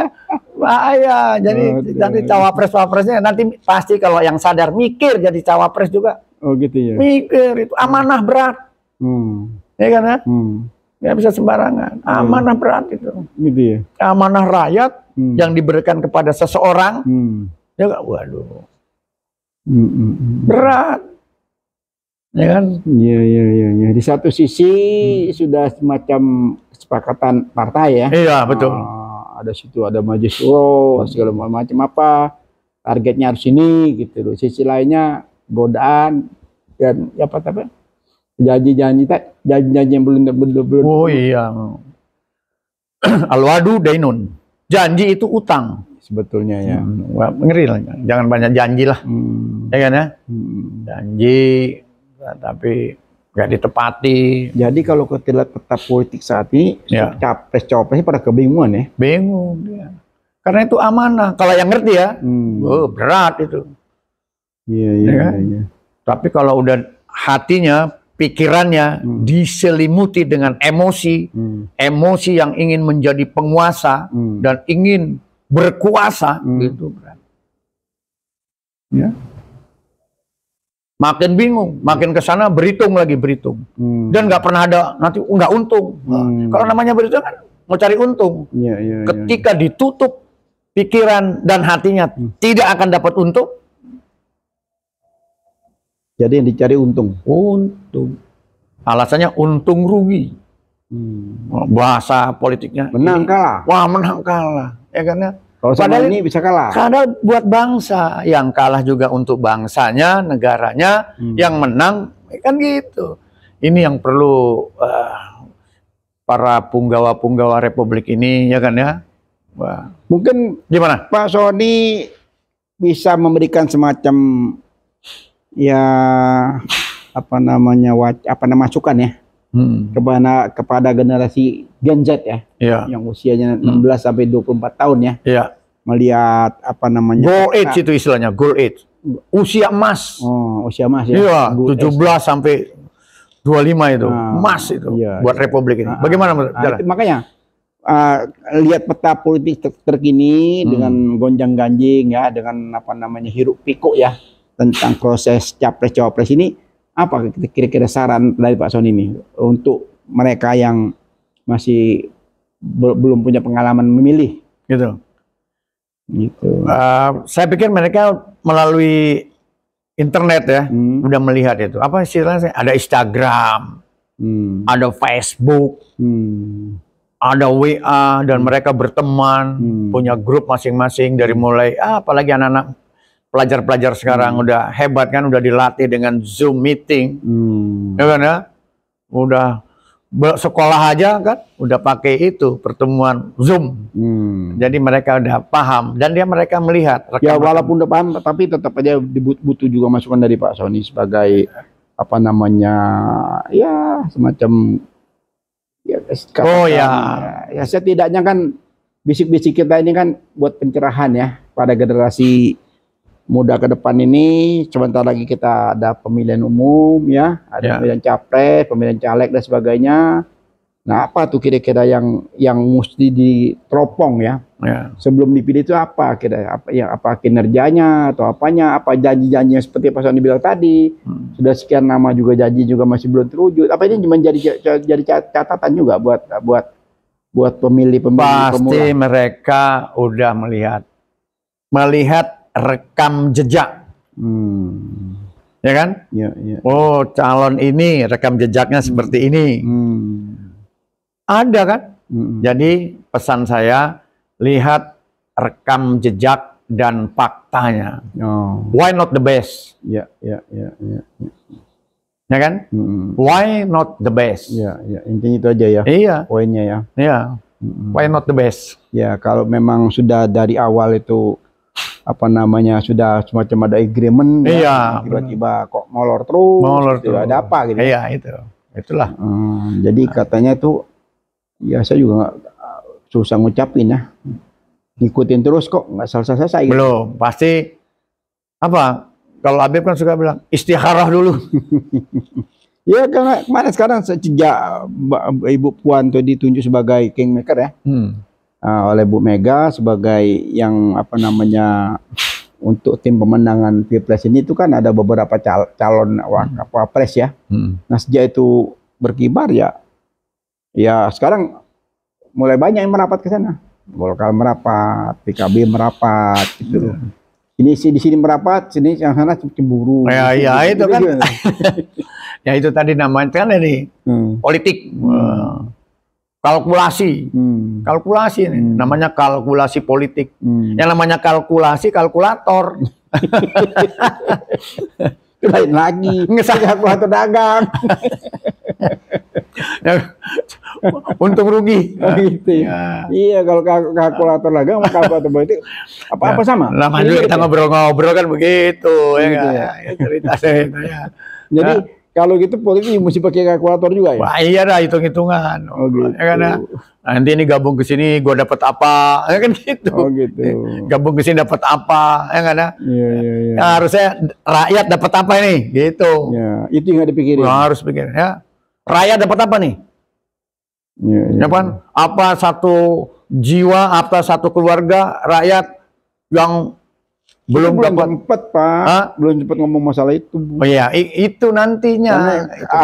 bahaya. Jadi oh, nanti cawapres cawapresnya nanti pasti kalau yang sadar mikir jadi cawapres juga. Oh gitu ya. Mikir itu amanah berat. Hmm. Ya karena ya? hmm. nggak bisa sembarangan. Hmm. Amanah hmm. berat itu. Gitu ya. Amanah rakyat hmm. yang diberikan kepada seseorang. Hmm Ya gak waduh. Berat. Ya kan? ya ya iya. Ya. Di satu sisi hmm. sudah semacam kesepakatan partai ya. Iya, betul. Uh, ada situ ada majelis oh, segala macam apa. Targetnya harus ini gitu loh. Sisi lainnya godaan dan ya apa tapi janji-janji tak janji-janji yang belum belum belum. Oh iya. Alwadu dainun. Janji itu utang sebetulnya ya. Hmm. ngeri lah. Jangan banyak janji lah. Hmm. Ya kan ya? Hmm. Janji nah, tapi nggak ditepati. Jadi kalau kita lihat peta politik saat ini, ya. capres capresnya pada kebingungan ya. Bingung ya. Karena itu amanah. Kalau yang ngerti ya, hmm. oh, berat itu. Iya iya ya kan? iya. Kan? Ya. Tapi kalau udah hatinya, pikirannya hmm. diselimuti dengan emosi, hmm. emosi yang ingin menjadi penguasa hmm. dan ingin berkuasa hmm. itu berat. Ya. Makin bingung, makin ke sana berhitung lagi berhitung. Hmm. Dan nggak pernah ada nanti nggak untung. Hmm. Kalau namanya berhitung kan mau cari untung. Ya, ya, Ketika ya. ditutup pikiran dan hatinya hmm. tidak akan dapat untung. Jadi yang dicari untung. Untung. Alasannya untung rugi. Hmm. Bahasa politiknya. Menang kalah. Wah menang kalah ya karena ya? kalau padahal ini bisa kalah. Karena buat bangsa yang kalah juga untuk bangsanya, negaranya, hmm. yang menang ya kan gitu. Ini yang perlu uh, para punggawa-punggawa Republik ini ya kan ya. Wah. Mungkin gimana? Pak Sony bisa memberikan semacam ya apa namanya apa nama masukan ya hmm. kepada kepada generasi Gen Z ya, yeah. yang usianya 16 hmm. sampai 24 tahun ya. Yeah. Melihat apa namanya? Gold age itu istilahnya, gold age. Usia emas. Oh, usia emas ya. Iya, yeah, 17 age. sampai 25 itu. Nah, emas itu yeah, buat yeah. republik ini. Ah, ah. Nah, Bagaimana nah, itu, makanya Uh, lihat peta politik ter terkini hmm. dengan gonjang-ganjing ya dengan apa namanya hiruk pikuk ya tentang proses capres cawapres ini apa kira-kira saran dari Pak Son ini untuk mereka yang masih belum punya pengalaman memilih gitu gitu uh, saya pikir mereka melalui internet ya hmm. udah melihat itu apa istilahnya ada Instagram hmm. ada Facebook hmm. ada WA dan hmm. mereka berteman hmm. punya grup masing-masing dari mulai ah, apalagi anak-anak pelajar-pelajar sekarang hmm. udah hebat kan udah dilatih dengan Zoom meeting. Hmm. Ya kan ya? Udah sekolah aja kan udah pakai itu pertemuan Zoom. Hmm. Jadi mereka udah paham dan dia mereka melihat. Ya walaupun udah paham tapi tetap aja butuh juga masukan dari Pak Sony sebagai apa namanya ya semacam ya Oh ya. ya. Ya setidaknya kan bisik-bisik kita ini kan buat pencerahan ya pada generasi muda ke depan ini sebentar lagi kita ada pemilihan umum ya, ada ya. pemilihan capres, pemilihan caleg dan sebagainya. Nah, apa tuh kira-kira yang yang mesti diteropong ya? ya. Sebelum dipilih itu apa kira apa ya apa kinerjanya atau apanya, apa janji-janji seperti pasal yang dibilang tadi. Hmm. Sudah sekian nama juga janji juga masih belum terwujud. Apa ini cuma jadi jadi catatan juga buat buat buat pemilih-pemilih Pasti pemula. mereka udah melihat melihat rekam jejak. Hmm. Ya kan? Ya, ya. Oh, calon ini rekam jejaknya hmm. seperti ini. Hmm. Ada kan? Hmm. Jadi pesan saya lihat rekam jejak dan faktanya. Oh. Why not the best? Ya, ya, ya, ya. Ya, ya kan? Hmm. Why not the best? Ya, ya. Intinya itu aja ya. Iya. Poinnya ya. Iya. Hmm. Why not the best? Ya, kalau memang sudah dari awal itu apa namanya sudah semacam ada agreement ya, iya, ya tiba-tiba kok molor terus gitu molor ya, terus ada apa gitu ya? iya itu itulah hmm, jadi nah. katanya itu ya saya juga gak, susah ngucapin ya ngikutin terus kok nggak selesai selesai gitu. belum pasti apa kalau Habib kan suka bilang istikharah dulu ya karena kemarin sekarang sejak Ibu Puan tuh ditunjuk sebagai kingmaker ya hmm uh, oleh Bu Mega sebagai yang apa namanya untuk tim pemenangan pilpres ini itu kan ada beberapa cal calon hmm. wapres ya. Hmm. Nah sejak itu berkibar ya, ya sekarang mulai banyak yang merapat ke sana. Golkar merapat, PKB merapat, gitu. Hmm. Ini sih di sini merapat, sini yang sana cemburu. Oh, ya, ya gitu, itu gitu, kan. Gitu. ya itu tadi namanya kan ini hmm. politik. Hmm kalkulasi, hmm. kalkulasi nih. Hmm. namanya kalkulasi politik. Hmm. Yang namanya kalkulasi kalkulator. Lain lagi, ngesak kalkulator dagang. Untung rugi. begitu, oh, gitu ya. ya. Iya, kalau kalkulator dagang sama kalkulator politik apa-apa ya. sama. Lama dulu kita iya. ngobrol-ngobrol kan begitu, ya, gitu, ya. ya. cerita saya ya. Jadi kalau gitu politik mesti pakai kalkulator juga ya? Wah, iya dah hitung-hitungan. Oh, gitu. Ya karena ya? nanti ini gabung ke sini gua dapat apa, ya kan gitu. Oh, gitu. Gabung ke sini dapat apa, ya kan? Ya? Iya, iya, iya. harusnya rakyat dapat apa ini, gitu. Ya, itu yang dipikirin. Nah, harus pikir ya. Rakyat dapat apa nih? Iya, iya. Ya kan? Apa satu jiwa, apa satu keluarga, rakyat yang belum belum dapat cepet pak ha? belum cepet ngomong masalah itu bu. oh iya I itu nantinya itu.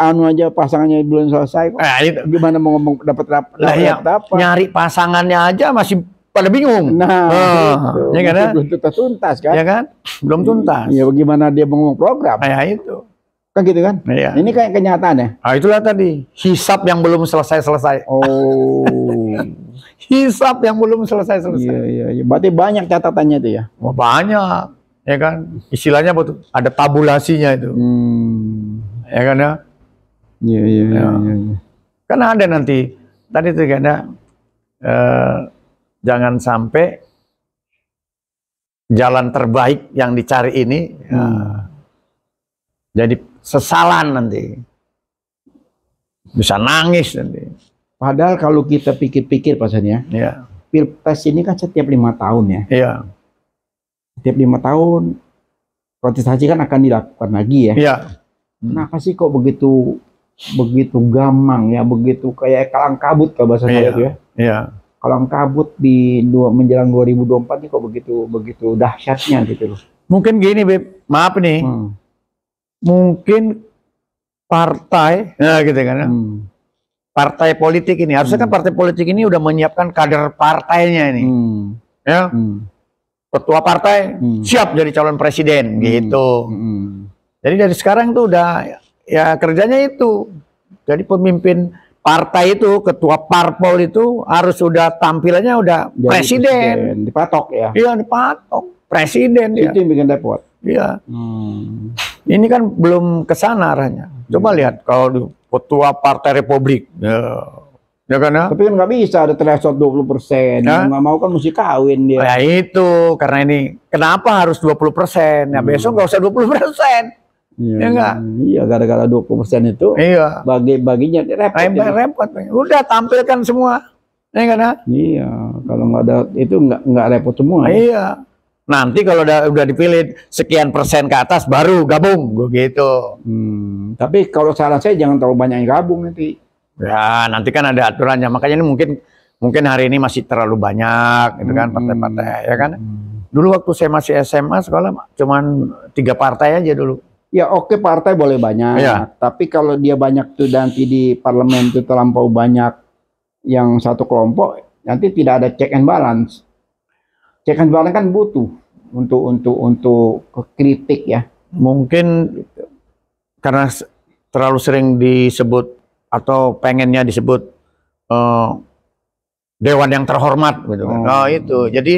anu aja pasangannya belum selesai kok. Nah, itu. gimana mau ngomong dapat dapat nah, ya, apa nyari pasangannya aja masih pada bingung nah oh, itu. Iya kan, ya kan? Iya kan belum tuntas kan ya kan belum tuntas ya bagaimana dia mau ngomong program nah, ya itu Kan gitu kan? Iya. Ini kayak kenyataan ya. Ah itulah tadi hisap yang belum selesai selesai. Oh. hisap yang belum selesai selesai. Iya iya. iya. Berarti banyak catatannya itu ya? Wah, banyak. Ya kan, istilahnya betul. Ada tabulasinya itu. Hmm. Ya kan ya. Iya iya, iya Ya. Iya, ya, Karena ada nanti tadi itu ya. E, jangan sampai jalan terbaik yang dicari ini. Ya, hmm. Ya, jadi sesalan nanti bisa nangis nanti padahal kalau kita pikir-pikir pasalnya ya. Iya. pilpres ini kan setiap lima tahun ya, Iya. setiap lima tahun kontestasi kan akan dilakukan lagi ya, Iya. Nah, sih kok begitu begitu gamang ya begitu kayak kalang kabut kalau bahasa saya iya. ya. Iya. kalang kabut di dua, menjelang 2024 ini kok begitu begitu dahsyatnya gitu loh mungkin gini Beb maaf nih hmm mungkin partai, nah gitu kan. Ya. Hmm. Partai politik ini harusnya kan hmm. kan partai politik ini udah menyiapkan kader partainya ini. Hmm. Ya. Hmm. Ketua partai hmm. siap jadi calon presiden hmm. gitu. Hmm. Jadi dari sekarang tuh udah ya kerjanya itu. Jadi pemimpin partai itu ketua parpol itu harus sudah tampilannya udah Jadi presiden. presiden dipatok ya iya dipatok presiden itu ya. yang bikin repot iya hmm. Ini kan belum ke sana arahnya. Coba hmm. lihat kalau di ketua Partai Republik. Ya. Ya kan ya? Tapi kan nggak bisa ada threshold 20 persen. Ya? Nggak mau kan mesti kawin dia. Ya itu karena ini kenapa harus 20 persen? Ya hmm. besok nggak usah 20 persen. Iya, ya Iya, gara-gara 20 persen itu. Iya. Bagi-baginya repot. Repot, repot. Udah tampilkan semua. Ya kan ya? Iya, kalau nggak ada itu nggak nggak repot semua. Iya. Nanti kalau udah, udah dipilih sekian persen ke atas baru gabung, gitu. Hmm, tapi kalau saran saya jangan terlalu banyak yang gabung nanti. Ya nanti kan ada aturannya, makanya ini mungkin mungkin hari ini masih terlalu banyak, gitu kan hmm. partai-partai, ya kan. Hmm. Dulu waktu saya masih SMA sekolah cuman tiga partai aja dulu. Ya oke partai boleh banyak, ya. tapi kalau dia banyak tuh nanti di parlemen itu terlampau banyak yang satu kelompok, nanti tidak ada check and balance Cekan barang kan butuh untuk untuk untuk kritik ya. Mungkin karena terlalu sering disebut atau pengennya disebut uh, dewan yang terhormat gitu. Hmm. Oh itu. Jadi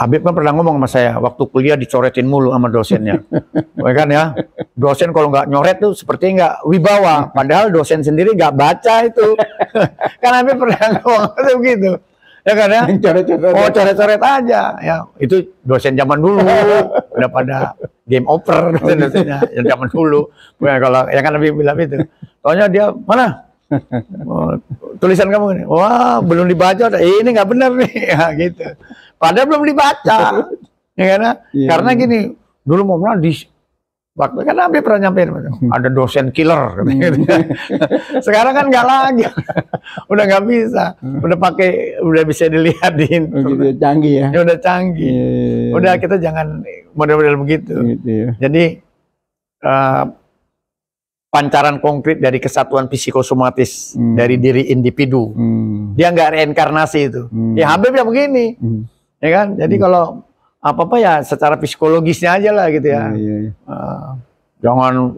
Habib kan pernah ngomong sama saya waktu kuliah dicoretin mulu sama dosennya, ya kan ya dosen kalau nggak nyoret tuh seperti nggak wibawa, padahal dosen sendiri nggak baca itu, kan Habib pernah ngomong begitu ya kan ya coret-coret oh coret-coret aja ya itu dosen zaman dulu udah pada game over dosen-dosennya yang zaman dulu ya, kalau yang kan lebih bilang itu soalnya dia mana oh, tulisan kamu ini wah belum dibaca eh, ini nggak benar nih ya, gitu padahal belum dibaca ya, kan, ya? Iya, karena ya? karena gini dulu mau di Waktu kan Nabi pernah nyampein, hmm. ada dosen killer. Hmm. Sekarang kan nggak lagi, udah nggak bisa, hmm. udah pakai, udah bisa dilihat di Udah oh, gitu ya. canggih ya. ya udah canggih. Yeah. Iya, iya, iya. Udah kita jangan model-model begitu. Gitu ya. Jadi uh, pancaran konkret dari kesatuan psikosomatis hmm. dari diri individu, hmm. dia nggak reinkarnasi itu. Hmm. Ya Habib ya begini, hmm. ya kan. Jadi hmm. kalau apa apa ya secara psikologisnya aja lah gitu ya. Uh, jangan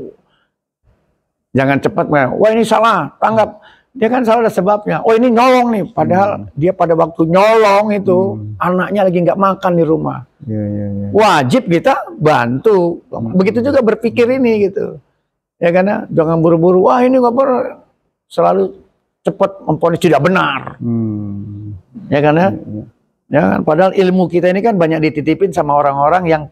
jangan cepat wah ini salah tanggap hmm. dia kan salah ada sebabnya oh ini nyolong nih padahal hmm. dia pada waktu nyolong itu hmm. anaknya lagi nggak makan di rumah ya, ya, ya. wajib kita bantu begitu juga berpikir hmm. ini gitu ya karena ya? jangan buru-buru wah ini nggak pernah selalu cepat memponis tidak benar hmm. ya karena ya, ya. Ya kan? Padahal ilmu kita ini kan banyak dititipin sama orang-orang yang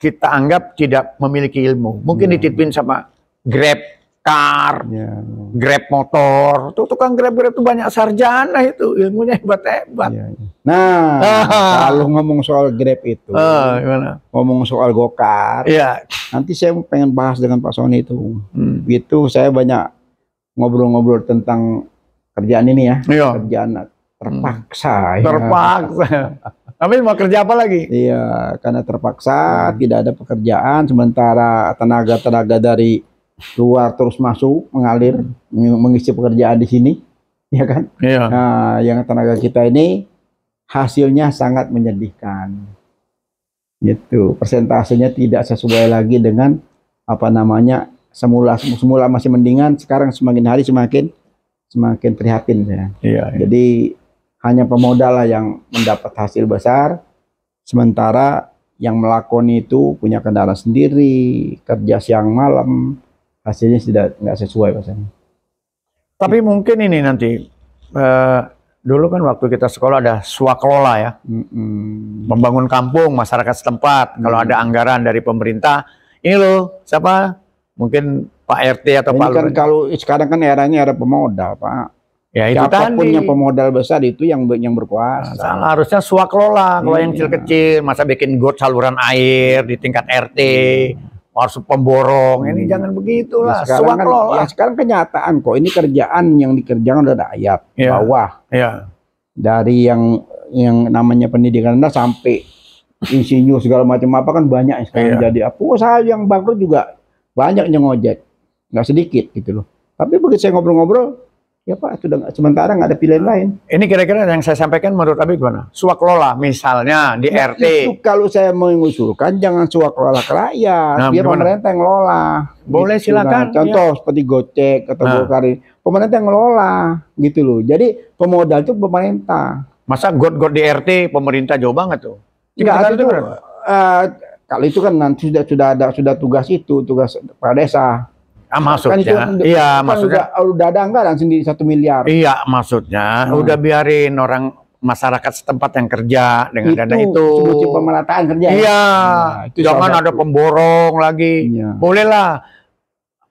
kita anggap tidak memiliki ilmu. Mungkin yeah. Hmm. dititipin sama Grab car, ya. Grab motor. Tuh tukang Grab-Grab itu banyak sarjana itu, ilmunya hebat-hebat. Ya. Nah, ah. kalau ngomong soal Grab itu, uh, gimana? ngomong soal gokar, ya. nanti saya pengen bahas dengan Pak Sony itu. Hmm. Gitu saya banyak ngobrol-ngobrol tentang kerjaan ini ya, ya. kerjaan terpaksa. Ya. Terpaksa. Kami mau kerja apa lagi? Iya, karena terpaksa hmm. tidak ada pekerjaan sementara tenaga-tenaga dari luar terus masuk mengalir mengisi pekerjaan di sini, ya kan? Iya. Nah, yang tenaga kita ini hasilnya sangat menyedihkan. Itu persentasenya tidak sesuai lagi dengan apa namanya semula semula masih mendingan, sekarang semakin hari semakin semakin prihatin ya. Iya. iya. Jadi hanya pemodal lah yang mendapat hasil besar, sementara yang melakoni itu punya kendaraan sendiri, kerja siang malam, hasilnya tidak nggak sesuai pasalnya. Tapi mungkin ini nanti uh, dulu kan waktu kita sekolah ada swakelola ya, mm -mm. membangun kampung masyarakat setempat. mm -mm. Kalau ada anggaran dari pemerintah, ini loh siapa mungkin Pak RT atau ini Pak kan kalau sekarang kan eranya ada pemodal Pak Ya itu Siapapun yang pemodal besar itu yang yang berkuasa. Nah, harusnya swak hmm, Kalau yang iya. kecil-kecil, masa bikin got saluran air di tingkat RT, hmm. Iya. harus pemborong. Hmm. Ini iya. jangan begitulah. Ya, suak kan, Ya, sekarang kenyataan kok. Ini kerjaan yang dikerjakan oleh rakyat ya. bawah. Ya. Dari yang yang namanya pendidikan rendah sampai insinyur segala macam apa kan banyak yang sekarang ya. jadi. Apa Saya yang bangkrut juga banyak yang ngojek, nggak sedikit gitu loh. Tapi begitu saya ngobrol-ngobrol, Ya Pak, itu sementara nggak ada pilihan nah, lain. Ini kira-kira yang saya sampaikan menurut Abi gimana? Suak lola misalnya di nah, RT. Itu kalau saya mengusulkan jangan suak lola ke rakyat, nah, biar gimana? pemerintah yang ngelola. Boleh gitu, nah, silakan. Nah. Contoh ya. seperti Gojek atau nah. Golkar pemerintah yang ngelola gitu loh. Jadi pemodal itu pemerintah. Masa god-god di RT pemerintah jauh banget tuh. Tidak itu, itu uh, kalau itu kan nanti sudah sudah ada sudah tugas itu, tugas kepala Desa Ah, kan maksudnya, kan iya kan maksudnya udah, udah ada anggaran sendiri satu miliar. Iya maksudnya, hmm. udah biarin orang masyarakat setempat yang kerja dengan itu, dana itu. Itu pemerataan kerja. Ya? Iya, ya? nah, itu jangan ada pemborong lagi. Iya. Bolehlah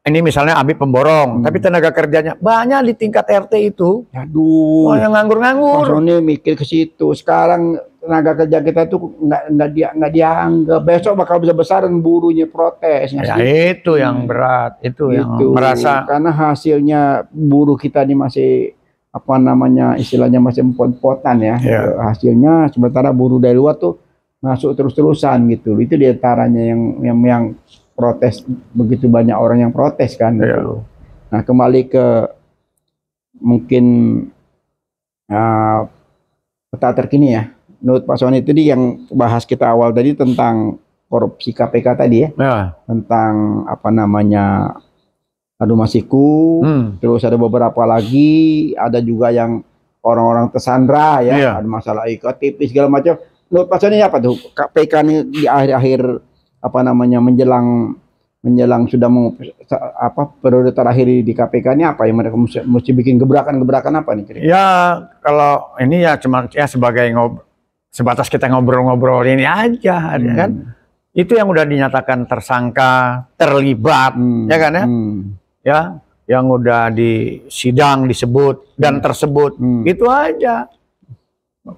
ini misalnya ambil pemborong, hmm. tapi tenaga kerjanya banyak di tingkat RT itu. Aduh. Mau yang nganggur-nganggur. Ini mikir ke situ. Sekarang tenaga kerja kita tuh nggak nggak dia nggak dianggap. Besok bakal bisa dan burunya protes. Ya, itu yang hmm. berat, itu, itu yang merasa karena hasilnya buruh kita ini masih apa namanya istilahnya masih empot-potan ya. Yeah. Hasilnya sementara buruh dari luar tuh masuk terus-terusan gitu. Itu diantaranya yang yang yang protes begitu banyak orang yang protes kan yeah. Gitu. Nah, kembali ke mungkin uh, peta terkini ya. Menurut Pak Soni tadi yang bahas kita awal tadi tentang korupsi KPK tadi ya. Yeah. Tentang apa namanya aduh masiku, hmm. terus ada beberapa lagi, ada juga yang orang-orang tersandra ya, yeah. ada masalah tipis segala macam. Menurut Pak Soni apa tuh KPK ini di akhir-akhir apa namanya menjelang menjelang sudah mau apa periode terakhir di KPK ini apa yang mereka mesti, mesti bikin gebrakan-gebrakan apa nih kira-kira? Ya kalau ini ya cuma ya sebagai ngob sebatas kita ngobrol-ngobrol ini aja ya kan? hmm. kan itu yang udah dinyatakan tersangka terlibat hmm. ya kan ya hmm. ya yang udah di sidang disebut dan hmm. tersebut hmm. itu aja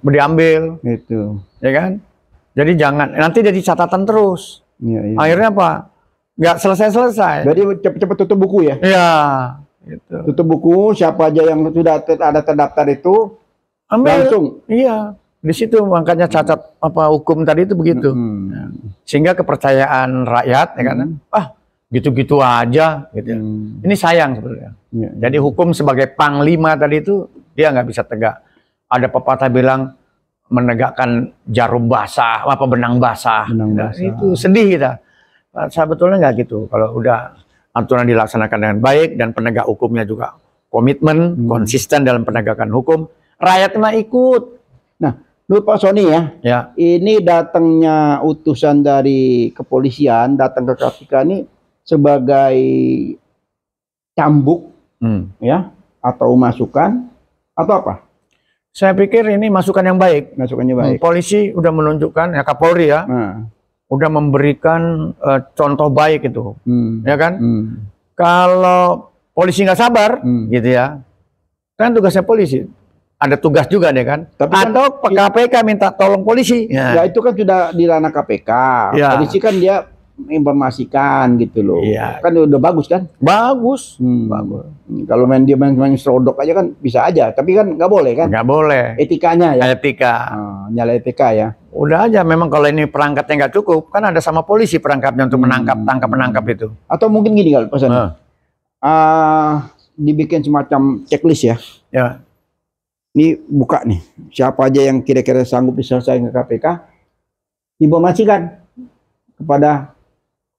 diambil itu ya kan jadi jangan nanti jadi catatan terus Iya, iya. Akhirnya apa? Nggak selesai-selesai. Jadi cepet cepet tutup buku ya? Iya. Gitu. Tutup buku, siapa aja yang sudah ter ada terdaftar itu Ambil, langsung. Iya. Di situ makanya cacat apa hukum tadi itu begitu. Hmm. Sehingga kepercayaan rakyat ya kan. Hmm. Ah, gitu-gitu aja gitu. Hmm. Ini sayang sebenarnya. Ya. Jadi hukum sebagai panglima tadi itu dia nggak bisa tegak. Ada pepatah bilang menegakkan jarum basah, apa benang basah. Benang nah, basah. Itu sedih kita. Sebetulnya nggak gitu. Kalau udah aturan dilaksanakan dengan baik dan penegak hukumnya juga komitmen, hmm. konsisten dalam penegakan hukum, rakyat mah ikut. Nah, menurut Pak Sony ya, ya. ini datangnya utusan dari kepolisian datang ke KPK ini sebagai cambuk hmm. ya atau masukan atau apa? Saya pikir ini masukan yang baik. masukannya baik. Hmm, polisi udah menunjukkan ya Kapolri ya. Nah. Udah memberikan uh, contoh baik itu. Hmm. Ya kan? Hmm. Kalau polisi nggak sabar hmm. gitu ya. Kan tugasnya polisi ada tugas juga deh kan. Tapi kan Atau kan, KPK minta tolong polisi. Ya. ya itu kan sudah di ranah KPK. Ya. Polisi kan dia informasikan gitu loh. Iya. Kan udah bagus kan? Bagus. Hmm. Bagus. Hmm. Kalau main dia main, main serodok aja kan bisa aja, tapi kan nggak boleh kan? Nggak boleh. Etikanya ya. Etika. Oh, nyala etika ya. Udah aja memang kalau ini perangkatnya nggak cukup, kan ada sama polisi perangkapnya untuk menangkap hmm. tangkap menangkap itu. Atau mungkin gini kalau pesan. Hmm. Uh, dibikin semacam checklist ya. Ya. Ini buka nih, siapa aja yang kira-kira sanggup bisa diselesaikan ke KPK, Dibomasikan kepada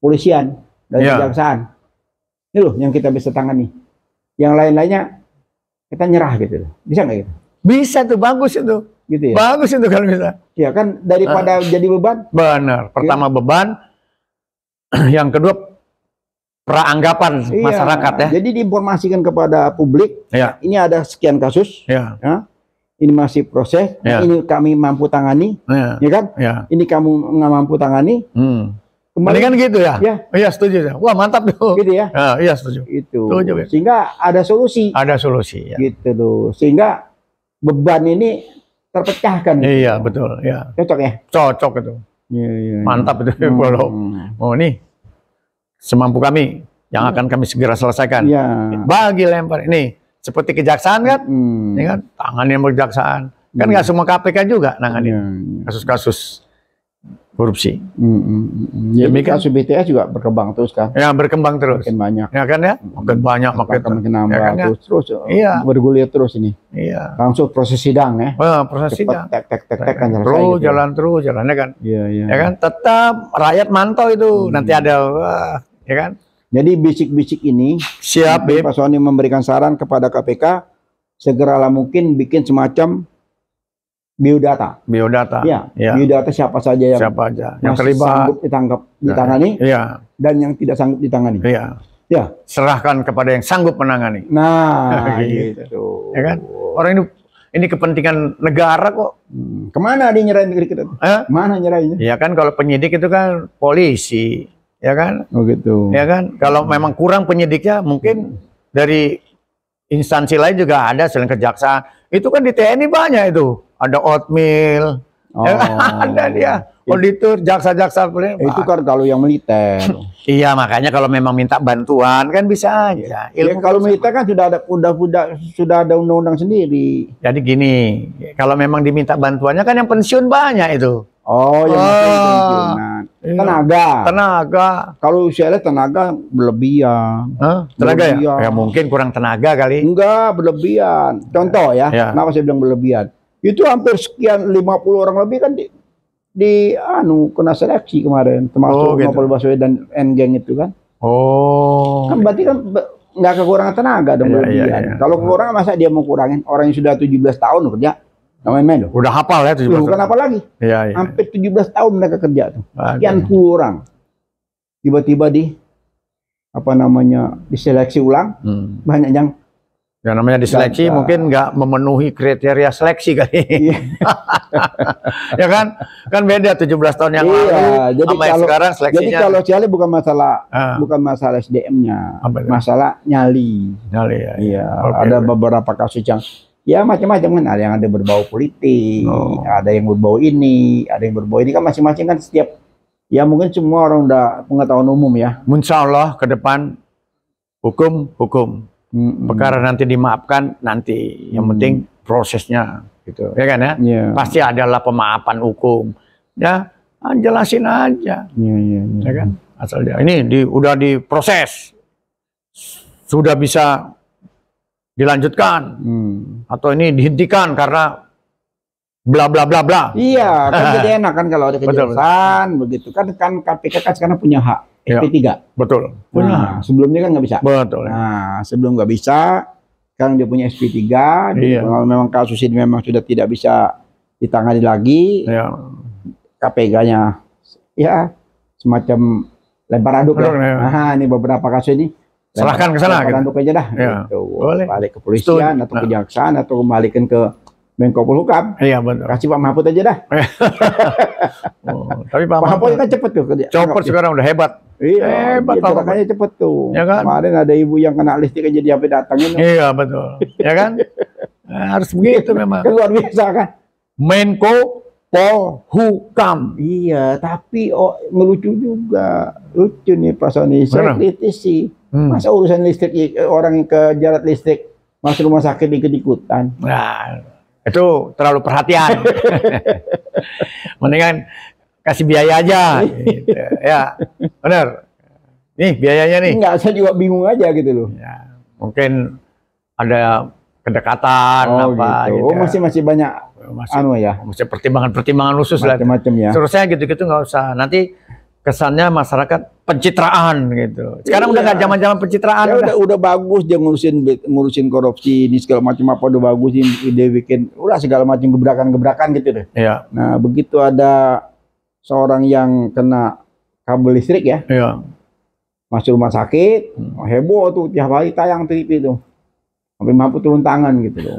polisian dan yeah. kejaksaan. Ini loh yang kita bisa tangani. Yang lain-lainnya kita nyerah gitu loh. Bisa nggak gitu? Bisa tuh bagus itu. Gitu ya. Bagus itu kalau bisa. Iya kan daripada uh, jadi beban. Benar. Iya. Pertama gitu. beban, yang kedua peranggapan iya, masyarakat ya. Jadi diinformasikan kepada publik, ya. ini ada sekian kasus, Iya. Ya, ini masih proses, ya. ini kami mampu tangani, Iya ya kan? Iya. Ini kamu nggak mampu tangani, hmm. Kemarin kan gitu ya? Iya. iya setuju ya. Wah mantap tuh. Gitu ya. Nah, iya setuju. Itu. Setuju, ya. Sehingga ada solusi. Ada solusi ya. Gitu tuh. Sehingga beban ini terpecahkan. Iya betul ya. Cocok ya. Cocok itu. Iya, iya, iya. mantap itu hmm. mau Oh nih semampu kami yang hmm. akan kami segera selesaikan. Ya. Bagi lempar ini seperti kejaksaan kan, hmm. ini kan tangan yang berjaksaan. Kan hmm. nggak gak semua KPK juga nanganin iya, iya. kasus-kasus korupsi. Mm-hmm. Jadi hmm, hmm. ya, Demikian. kasus BTS juga berkembang terus kan? Ya berkembang terus. Makin banyak. Ya kan ya? Hmm. Makin banyak, makin, makin, makin nambah ya kan, ya? terus, ya? terus, iya. bergulir terus ini. Iya. Langsung proses sidang ya? Wah, proses Cepet, sidang. Tek tek tek tek kan terus gitu. Ya? jalan terus jalannya kan. Iya iya. Ya kan tetap rakyat mantau itu hmm. nanti ada wah, ya kan. Jadi bisik-bisik ini siap Pak Soni memberikan saran kepada KPK segeralah mungkin bikin semacam biodata. Biodata. Ya, ya. biodata siapa saja yang siapa aja yang terlibat sanggup ditangkap nah, ditangani ya. dan yang tidak sanggup ditangani. Iya. Ya. Serahkan kepada yang sanggup menangani. Nah, gitu. gitu. Ya kan? Orang ini ini kepentingan negara kok. Hmm. Kemana dia nyerahin negeri kita? Eh? Mana nyerahinnya? Ya kan kalau penyidik itu kan polisi, ya kan? Oh gitu. Ya kan? Kalau hmm. memang kurang penyidiknya mungkin dari instansi lain juga ada selain kejaksaan. Itu kan di TNI banyak itu ada oatmeal, ya kan? oh. ya, ada dia auditor oh, jaksa-jaksa itu kan kalau yang militer iya makanya kalau memang minta bantuan kan bisa aja ya, kalau kan militer kan sudah ada udah udah sudah ada undang-undang sendiri jadi gini kalau memang diminta bantuannya kan yang pensiun banyak itu oh yang oh, pensiunan iya. tenaga tenaga kalau usianya tenaga berlebihan huh? tenaga ya? berlebihan. ya ya mungkin kurang tenaga kali enggak berlebihan contoh ya, ya. kenapa saya bilang berlebihan itu hampir sekian 50 orang lebih kan di, di anu kena seleksi kemarin termasuk oh, gitu. Novel Baswedan and geng itu kan. Oh. Kan berarti gitu. kan nggak kekurangan tenaga dong iya, iya, iya. Kalau nah. kekurangan masa dia mau kurangin orang yang sudah 17 tahun kerja main-main Udah hafal ya 17 belas tahun. Bukan hafal lagi. Iya, iya. Hampir tahun mereka kerja tuh. Sekian kurang. Tiba-tiba di apa namanya diseleksi ulang hmm. banyak yang Ya namanya diseleksi mungkin nggak memenuhi kriteria seleksi kali. Iya. ya kan? Kan beda 17 tahun yang iya, lalu jadi sama kalau, sekarang seleksinya. Jadi kalau bukan masalah ah. bukan masalah SDM-nya, masalah nyali. Nyali ya. ya. Iya, okay, ada okay. beberapa kasus yang ya macam-macam kan ada yang ada berbau politik, oh. ada yang berbau ini, ada yang berbau ini kan masing-masing kan setiap ya mungkin semua orang udah pengetahuan umum ya. Insya Allah ke depan hukum hukum Mm-hmm. Perkara nanti dimaafkan nanti. Yang hmm penting prosesnya gitu. Ya kan ya? Yeah. Pasti adalah pemaafan hukum. Ya, ah, jelasin aja. Iya, iya, iya. Ya kan? Asal dia ini di, udah diproses. Sudah bisa dilanjutkan hmm. atau ini dihentikan karena bla bla bla bla. Iya, kan jadi enak kan kalau ada kejelasan begitu kan kan KPK kan sekarang punya hak SP3. Iya. betul. Nah, sebelumnya kan nggak bisa. Betul. Nah, sebelum nggak bisa, sekarang dia punya SP3. Iya. Kalau memang kasus ini memang sudah tidak bisa ditangani lagi, ya. KPK-nya ya semacam lempar aduk ya. ya. Nah, ini beberapa kasus ini serahkan ke sana Lebar gitu. aduk aja dah. Ya. Gitu. Boleh. Balik ke polisian atau nah. kejaksaan atau kembalikan ke Menko Polhukam. Iya benar. Kasih Pak Mahfud aja dah. oh, tapi Pak, Pak Mahfud kan cepet tuh. Copot sekarang udah hebat. Iya, hebat kalau makanya cepet tuh. Ya kan? Kemarin ada ibu yang kena listrik jadi apa datangin? datang Iya betul, ya kan? nah, harus begitu memang. Kan luar biasa kan? Menko Polhukam. Iya, tapi oh, ngelucu juga. Lucu nih Pak Sony. Saya sih. Hmm. Masa urusan listrik orang yang ke jarak listrik masuk rumah sakit ikut-ikutan. Nah, itu terlalu perhatian. Mendingan kasih biaya aja. gitu. Ya, benar. Nih biayanya nih. Enggak, saya juga bingung aja gitu loh. Ya, mungkin ada kedekatan oh, apa gitu. gitu. Oh, ya. masih masih banyak masih, anu ya. Masih pertimbangan-pertimbangan khusus lah. Macam-macam ya. terusnya gitu-gitu nggak usah. Nanti kesannya masyarakat pencitraan gitu. Sekarang iya. udah nggak zaman-zaman pencitraan. Ya, udah, udah bagus dia ngurusin ngurusin korupsi ini segala macam apa udah bagus ide bikin udah segala macam gebrakan-gebrakan gitu deh. Iya. Nah, begitu ada seorang yang kena kabel listrik ya. Iya. Masuk rumah sakit, hmm. heboh tuh tiap hari tayang TV itu Sampai mampu turun tangan gitu loh.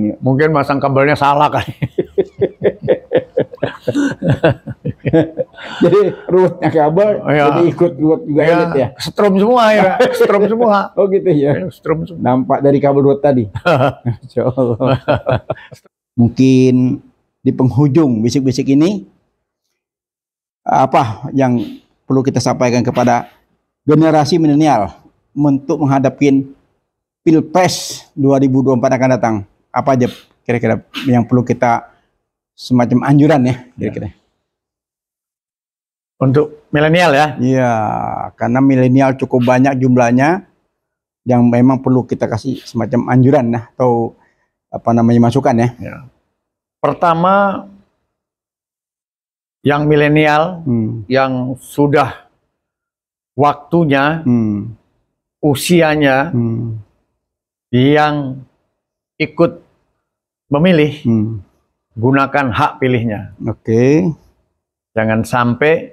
Mungkin masang kabelnya salah kan jadi ruwetnya kabel, oh, iya. jadi ikut ruwet juga iya. elit ya. Strom semua ya, strom semua. oh gitu ya. Iya, strom semua. Dampak dari kabel ruwet tadi. Mungkin di penghujung bisik-bisik ini apa yang perlu kita sampaikan kepada generasi milenial untuk menghadapi Pilpres 2024 akan datang. Apa aja kira-kira yang perlu kita semacam anjuran ya kira-kira? Ya. Untuk milenial ya? Iya, karena milenial cukup banyak jumlahnya yang memang perlu kita kasih semacam anjuran nah atau apa namanya masukan ya. ya. Pertama yang milenial hmm. yang sudah waktunya hmm. usianya hmm. yang ikut memilih hmm. gunakan hak pilihnya oke okay. jangan sampai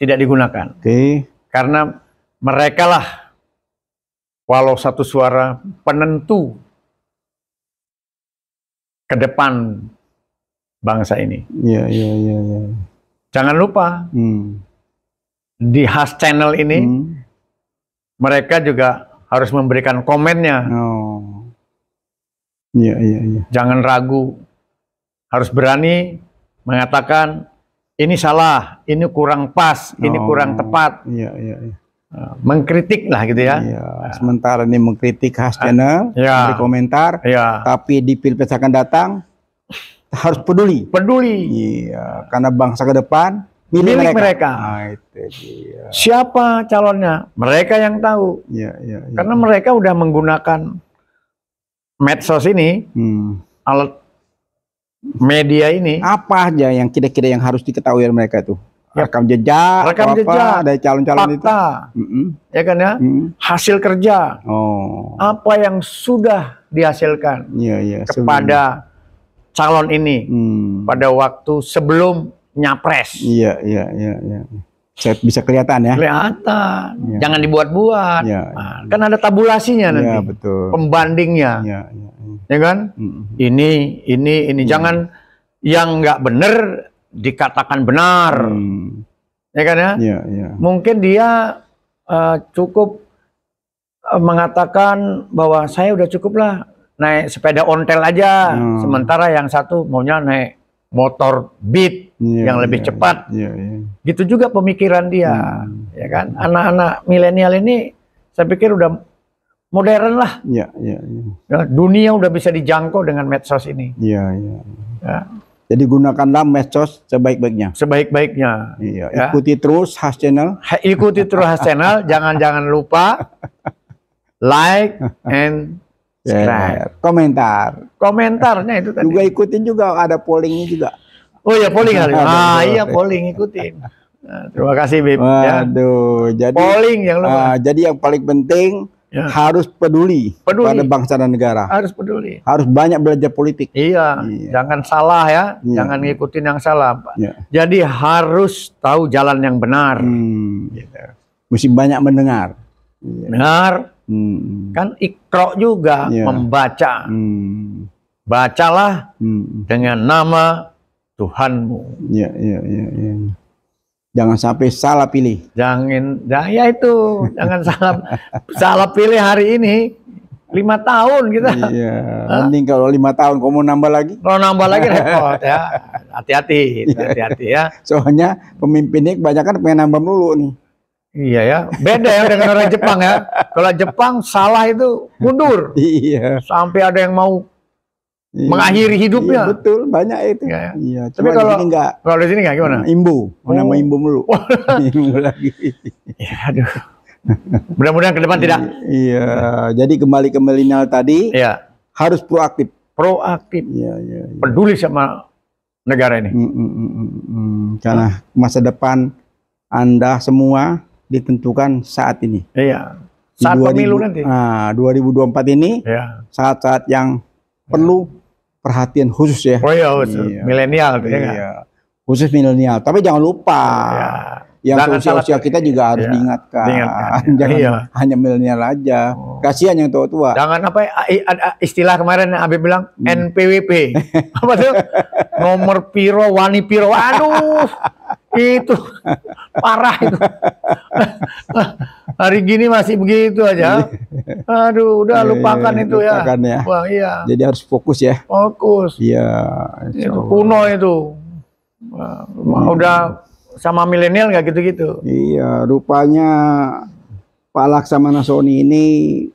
tidak digunakan oke okay. karena merekalah walau satu suara penentu ke depan bangsa ini. Iya, iya, iya, Ya. Jangan lupa hmm. di khas channel ini hmm. mereka juga harus memberikan komennya. Oh. Iya, iya, iya. Jangan ragu. Harus berani mengatakan ini salah, ini kurang pas, oh. ini kurang tepat. Iya, iya, iya mengkritik lah gitu ya. Iya. Sementara ini mengkritik khas ah, channel, ya. komentar, ya. tapi di pilpres akan datang harus peduli. Peduli. Iya, karena bangsa ke depan milik, milik mereka. mereka. Nah, itu dia. Siapa calonnya? Mereka yang tahu. Iya, iya, iya. Karena mereka udah menggunakan medsos ini, hmm. alat media ini. Apa aja yang kira-kira yang harus diketahui oleh mereka itu ya. Rekam jejak, rekam apa, jejak dari calon-calon itu. Mm -mm. Ya kan ya? Mm. Hasil kerja. Oh. Apa yang sudah dihasilkan yeah, yeah, kepada sebenernya calon ini hmm. pada waktu sebelum nyapres. Iya, iya, iya, iya. Saya bisa kelihatan ya. Kelihatan. Ya. Jangan dibuat-buat. Ya, nah, Kan ada tabulasinya iya, nanti. Ya, betul. Pembandingnya. Ya, iya. ya. ya kan? Hmm, hmm. Ini, ini, ini. Hmm. Jangan yang nggak benar dikatakan benar. Hmm. Ya kan ya? Ya, ya. Mungkin dia uh, cukup uh, mengatakan bahwa saya udah cukup lah naik sepeda ontel aja, hmm. sementara yang satu maunya naik motor beat yeah, yang lebih yeah, cepat. Yeah, yeah. Gitu juga pemikiran dia, hmm. ya kan? Anak-anak milenial ini saya pikir udah modern lah. Yeah, iya, iya. yeah, Dunia udah bisa dijangkau dengan medsos ini. Iya, iya. Ya. Jadi gunakanlah medsos sebaik-baiknya. Sebaik-baiknya. Iya, ya. ikuti terus Has Channel. ikuti terus Has Channel, jangan-jangan lupa like and Subscribe. Komentar. Komentarnya itu tadi. Juga ikutin juga ada pollingnya juga. Oh ya polling kali. Ah iya polling ikutin. Nah, terima kasih Bib. Ya. Waduh, ya. jadi polling yang lupa. Uh, jadi yang paling penting ya. harus peduli, peduli pada bangsa dan negara. Harus peduli. Harus banyak belajar politik. Iya, iya. jangan salah ya, iya. jangan ngikutin yang salah. Iya. Jadi harus tahu jalan yang benar. Hmm. Gitu. Mesti banyak mendengar. Dengar, iya. Hmm. Kan ikro juga yeah. membaca. Hmm. Bacalah hmm. dengan nama Tuhanmu. yeah, Yeah, yeah. Iya. Jangan sampai salah pilih. Jangan, jangan ya, ya itu, jangan salah salah pilih hari ini. Lima tahun kita. Iya. Mending kalau lima tahun, kamu nambah lagi. Kalau nambah lagi repot ya. Hati-hati, iya. hati-hati ya. Soalnya pemimpinnya kebanyakan pengen nambah dulu nih. Iya ya, beda ya dengan orang Jepang ya. Kalau Jepang salah itu mundur. Iya. Sampai ada yang mau iya. mengakhiri iya, hidupnya. Iya, betul, banyak itu. Iya. Ya. iya. Tapi kalau di sini enggak. Kalau di sini enggak gimana? Nah, imbu, oh. nama imbu mulu. imbu lagi. Ya, aduh. Mudah-mudahan ke depan tidak. Iya, jadi kembali ke milenial tadi. Iya. Harus proaktif. Proaktif. Iya, iya. iya. Peduli sama negara ini. Mm, mm, mm, mm. mm. Karena masa depan Anda semua ditentukan saat ini. Iya. Saat 2000, pemilu nanti. Nah, 2024 ini iya. saat-saat iya. yang perlu perhatian khusus ya. Oh iya, iya. milenial gitu ya. iya. Ya, Khusus milenial. Tapi jangan lupa. Iya. Yang usia-usia kita juga harus iya, diingatkan. diingatkan Jangan iya. hanya milenial aja. Oh. Kasihan yang tua-tua. Jangan apa ya, istilah kemarin yang Abi bilang hmm. NPWP. apa tuh? Nomor piro, wani piro. Aduh. itu parah itu. Hari gini masih begitu aja. Aduh, udah iya, lupakan iya, itu ya. lupakan ya. ya. Wah, iya. Jadi harus fokus ya. Fokus. Iya. Itu kuno itu. Wah, hmm. udah sama milenial nggak gitu-gitu. Iya, rupanya Pak Laksamana Sony ini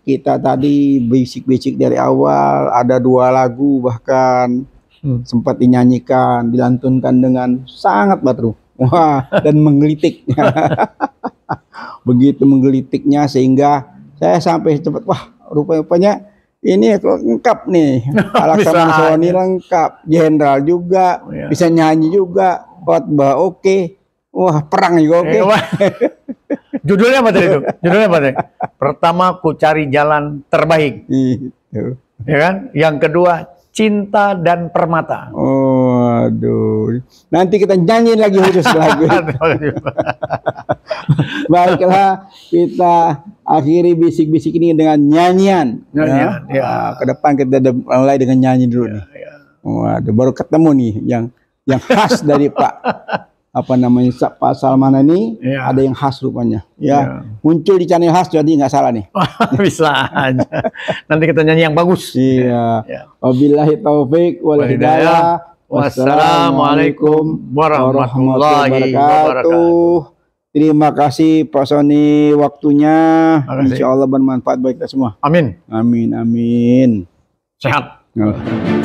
kita tadi basic-basic dari awal ada dua lagu bahkan hmm. sempat dinyanyikan dilantunkan dengan sangat batru Wah, dan menggelitik. Begitu menggelitiknya sehingga saya sampai cepat wah rupanya ini lengkap nih Alasan Sony lengkap jenderal juga oh, iya. bisa nyanyi juga khotbah oke okay. wah perang juga oke okay. Eh, judulnya apa tadi itu judulnya apa tadi pertama ku cari jalan terbaik itu. ya kan yang kedua cinta dan permata oh Aduh. Nanti kita nyanyiin lagi khusus lagu. Baiklah, kita akhiri bisik-bisik ini dengan nyanyian. Ya. Nyanyian, ya. ya. Nah, ke depan kita mulai dengan nyanyi dulu ya, nih. Ya. Waduh, baru ketemu nih yang yang khas dari Pak apa namanya Pak Salman ini ya. ada yang khas rupanya ya, ya. muncul di channel khas jadi nggak salah nih bisa aja nanti kita nyanyi yang bagus iya ya. wabillahi taufik wal Wassalamualaikum warahmatullahi wabarakatuh. Terima kasih Pak Sony waktunya. Insya Allah bermanfaat baik kita semua. Amin. Amin, amin. Sehat. Oh.